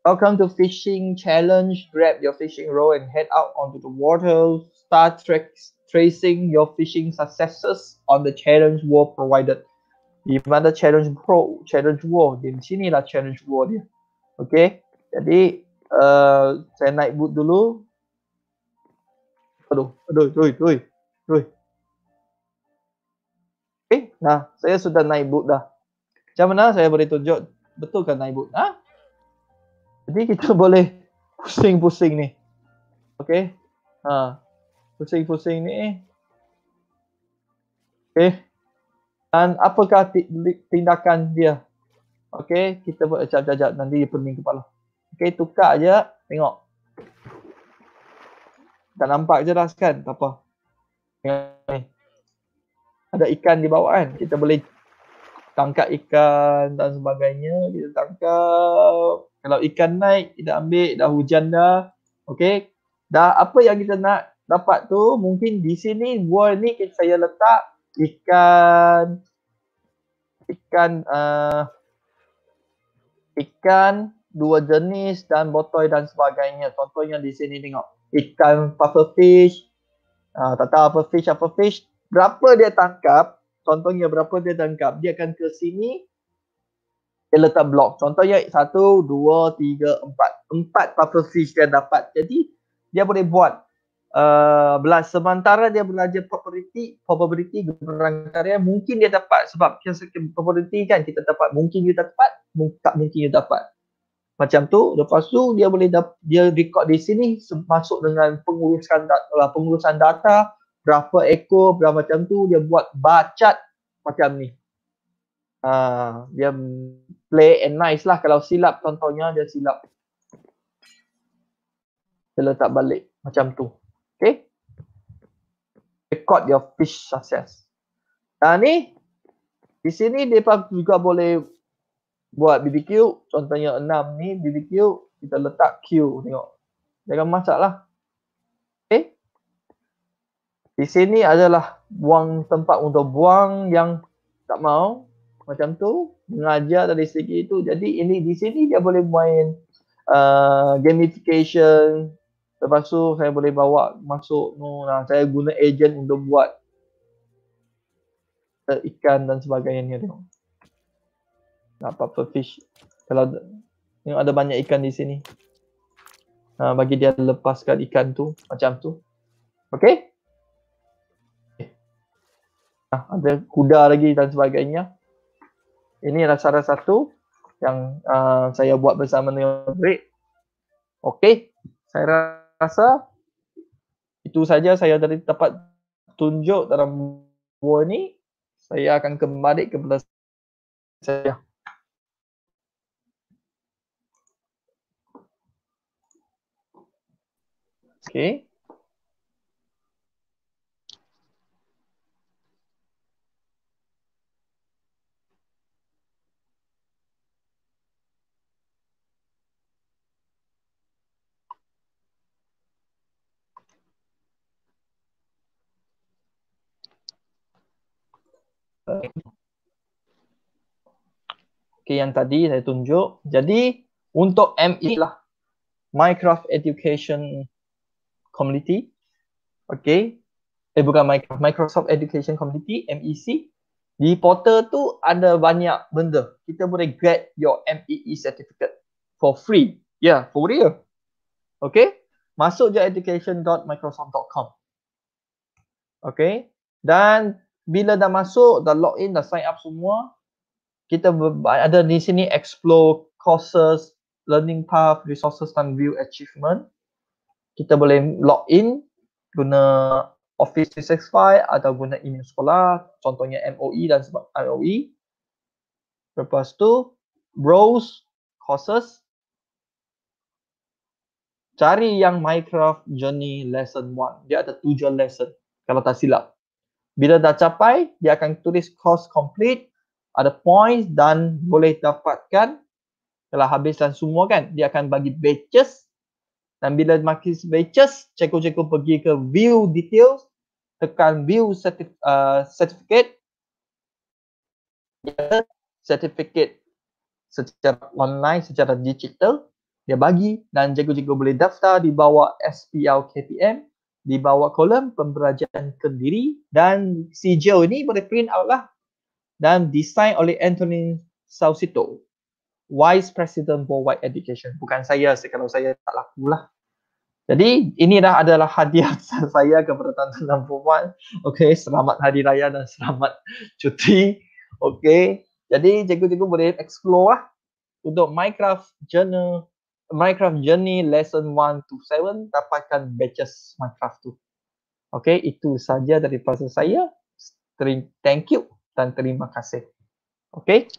Welcome to Fishing Challenge. Grab your fishing rod and head out onto the water. Start tra tracing your fishing successes on the challenge wall provided. Dimana challenge pro, challenge wall. Di sini lah challenge wall dia. Okay. Jadi uh, saya naik boot dulu. Aduh, aduh, aduh, aduh, aduh. Eh, nah saya sudah naik boot dah. Macam mana saya boleh tunjuk betul kan naik boot? Ha? Jadi kita boleh pusing-pusing ni. Okay. Ha. Pusing-pusing ni. Okay. Dan apakah tindakan dia? Okay. Kita buat jajak-jajak nanti dia pening kepala. Okay. Tukar je. Tengok. Tak nampak jelas kan? Tak apa. Ada ikan di bawah kan? Kita boleh tangkap ikan dan sebagainya kita tangkap kalau ikan naik kita ambil dah hujan dah okey dah apa yang kita nak dapat tu mungkin di sini gua ni kita saya letak ikan ikan uh, ikan dua jenis dan botol dan sebagainya contohnya di sini tengok ikan pufferfish uh, tak tahu apa fish apa fish berapa dia tangkap contohnya berapa dia tangkap, dia akan ke sini, dia letak blok. Contohnya satu, dua, tiga, empat. Empat puffer fish dia dapat. Jadi dia boleh buat uh, belas. sementara dia belajar property probability gerang karya mungkin dia dapat sebab probability kan kita dapat mungkin dia dapat, mungkin tak mungkin dia dapat. Macam tu, lepas tu dia boleh dia record di sini masuk dengan pengurusan data, lah, pengurusan data, berapa ekor berapa macam tu dia buat bacat macam ni. Uh, dia play and nice lah kalau silap contohnya dia silap. Dia letak balik macam tu. Okay. Record your fish success. Dan ha, ni di sini dia juga boleh buat BBQ. Contohnya enam ni BBQ kita letak Q tengok. Jangan masak lah. Di sini adalah buang tempat untuk buang yang tak mau macam tu mengajar dari segi itu jadi ini di sini dia boleh main uh, gamification lepas tu saya boleh bawa masuk no, nah, saya guna agent untuk buat uh, ikan dan sebagainya ni tengok nah, apa apa fish kalau yang ada banyak ikan di sini uh, bagi dia lepaskan ikan tu macam tu okey Ah, ada kuda lagi dan sebagainya. Ini adalah salah satu yang uh, saya buat bersama dengan Greg. Okey, saya rasa itu saja saya dari tempat tunjuk dalam buku ini. Saya akan kembali ke belas saya. Okey. Okay, yang tadi saya tunjuk. Jadi untuk ME lah, Minecraft Education Community. Okay, eh bukan Minecraft, Microsoft Education Community, MEC. Di portal tu ada banyak benda. Kita boleh get your MEE e certificate for free. Yeah, for real. Okay, masuk je education.microsoft.com. Okay, dan bila dah masuk, dah log in, dah sign up semua, kita ada di sini explore courses, learning path, resources dan view achievement. Kita boleh log in guna Office 365 atau guna email sekolah, contohnya MOE dan sebab IOE. Lepas tu, browse courses. Cari yang Minecraft Journey Lesson 1. Dia ada tujuh lesson kalau tak silap. Bila dah capai, dia akan tulis course complete, ada points dan boleh dapatkan telah dan semua kan, dia akan bagi batches dan bila makis batches, cikgu-cikgu pergi ke view details, tekan view certif- uh, certificate dia certificate secara online, secara digital dia bagi dan cikgu-cikgu boleh daftar di bawah SPL KPM di bawah kolom pemberajaan kendiri dan sijil ini boleh print out lah dan design oleh Anthony Sausito Vice President for White Education bukan saya kalau saya tak laku lah jadi ini dah adalah hadiah saya kepada tuan-tuan dan puan okay, selamat hari raya dan selamat cuti okay. jadi cikgu-cikgu boleh explore lah untuk Minecraft Journal 2021 Minecraft Journey Lesson 1 to 7 dapatkan batches Minecraft tu. Okay, itu saja dari daripada saya. Thank you dan terima kasih. Okay.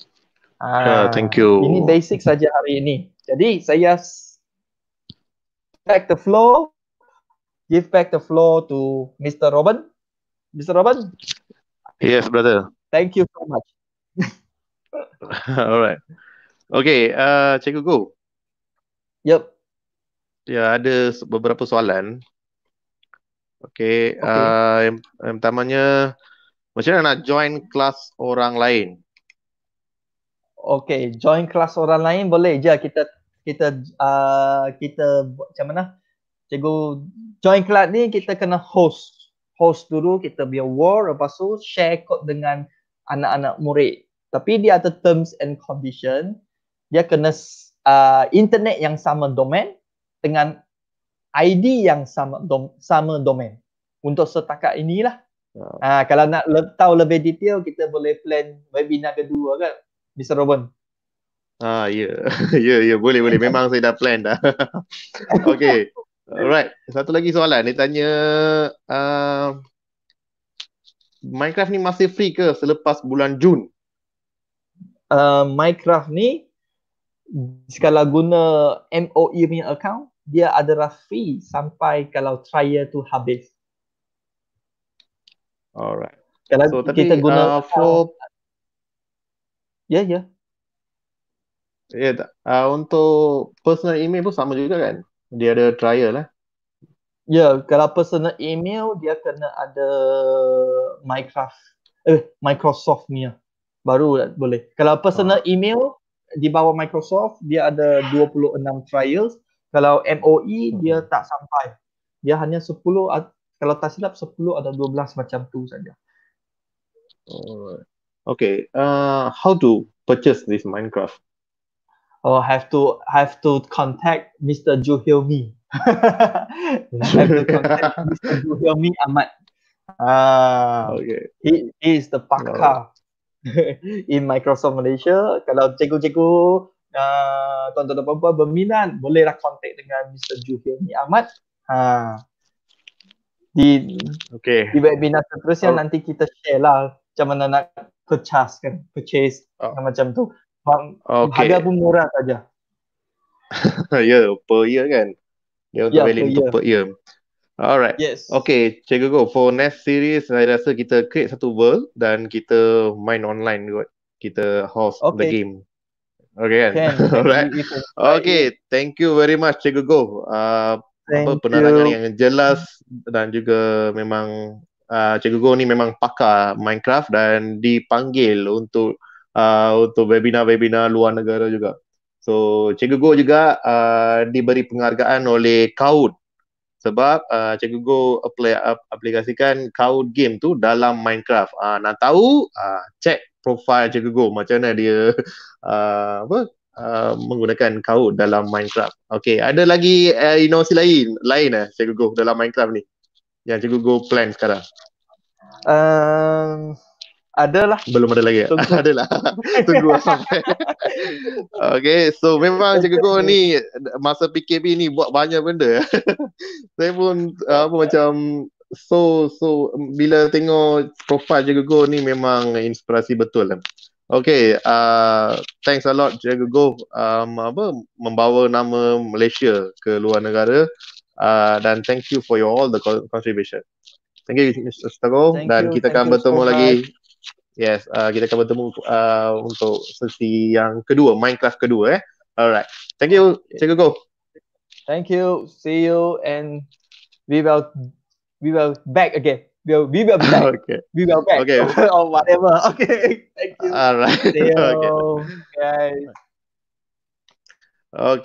Uh, yeah, thank you. Ini basic saja hari ini. Jadi saya back the floor, give back the floor to Mr. Robin. Mr. Robin. Yes, brother. Thank you so much. Alright. Okay, uh, Cikgu Go. Yep. Ya, ada beberapa soalan. Okey, okay. Uh, yang pertamanya, macam mana nak join kelas orang lain? Okey, join kelas orang lain boleh je kita kita uh, kita macam mana? Cikgu join kelas ni kita kena host host dulu kita biar war lepas tu share kod dengan anak-anak murid. Tapi dia ada terms and condition. Dia kena uh, internet yang sama domain dengan ID yang sama dom, sama domain. Untuk setakat inilah. Ya. Ha uh, kalau nak le- tahu lebih detail kita boleh plan webinar kedua kan Mr Robin. Ah ya. Ya ya boleh boleh memang saya dah plan dah. okay. Alright. Satu lagi soalan dia tanya uh, Minecraft ni masih free ke selepas bulan Jun? Uh, Minecraft ni Hmm. Kalau guna MOE punya account, dia ada fee sampai kalau trial tu habis. Alright. Kalau so, kita tapi, guna uh, flow Ya, ya. Ya tak. Uh, untuk personal email pun sama juga kan? Dia ada trial lah. Ya, yeah, kalau personal email dia kena ada Microsoft, Eh, Microsoft punya. Baru boleh. Kalau personal uh. email di bawah Microsoft dia ada 26 trials kalau MOE hmm. dia tak sampai dia hanya 10 kalau tak silap 10 ada 12 macam tu saja okay uh, how to purchase this Minecraft Oh, have to have to contact Mr. Juhilmi. have to contact Mr. Juhilmi Ahmad. Ah, okay. He, he is the pakar. No. in Microsoft Malaysia. Kalau cikgu-cikgu uh, tuan-tuan dan puan berminat, bolehlah contact dengan Mr. Juhilmi Ahmad. Ha. Di, okay. di webinar seterusnya oh. nanti kita share lah macam mana nak purchase kan, purchase oh. macam tu. Bang, okay. Harga pun murah saja. ya, yeah, per year kan. Dia ya, untuk yeah, value per year. Per year. Alright. Yes. Okay, Cikgu Go. For next series, saya rasa kita create satu world dan kita main online kot. Kita host okay. the game. Okay kan? Alright. Okay, thank you very much Cikgu Go. Uh, thank apa penerangan you. yang jelas dan juga memang uh, Cikgu Go ni memang pakar Minecraft dan dipanggil untuk uh, untuk webinar-webinar luar negara juga. So, Cikgu Go juga uh, diberi penghargaan oleh KAUD sebab uh, cikgu go apply, aplikasikan kau game tu dalam Minecraft. Uh, nak tahu uh, check profile cikgu go macam mana dia uh, apa uh, menggunakan kau dalam Minecraft. Okey, ada lagi uh, inovasi lain lain eh cikgu go dalam Minecraft ni. Yang cikgu go plan sekarang. Um... Ada lah. belum ada lagi Ada lah tunggu sampai Okay, so memang cikgu kau ni masa PKP ni buat banyak benda saya pun apa macam so so bila tengok profil cikgu kau ni memang inspirasi betul lah Okay, uh, thanks a lot Jago Go um, apa, membawa nama Malaysia ke luar negara uh, dan thank you for your all the contribution. Thank you Mr. Stago dan kita akan bertemu so lagi hard. Yes, uh, kita akan bertemu uh, untuk sesi yang kedua, Minecraft kedua eh. Alright. Thank you. Cikgu Go. Thank you. See you and we will we will back again. We will, we will back. okay. We will back. Okay. or whatever. Okay. Thank you. Alright. See you. okay. Okay. okay.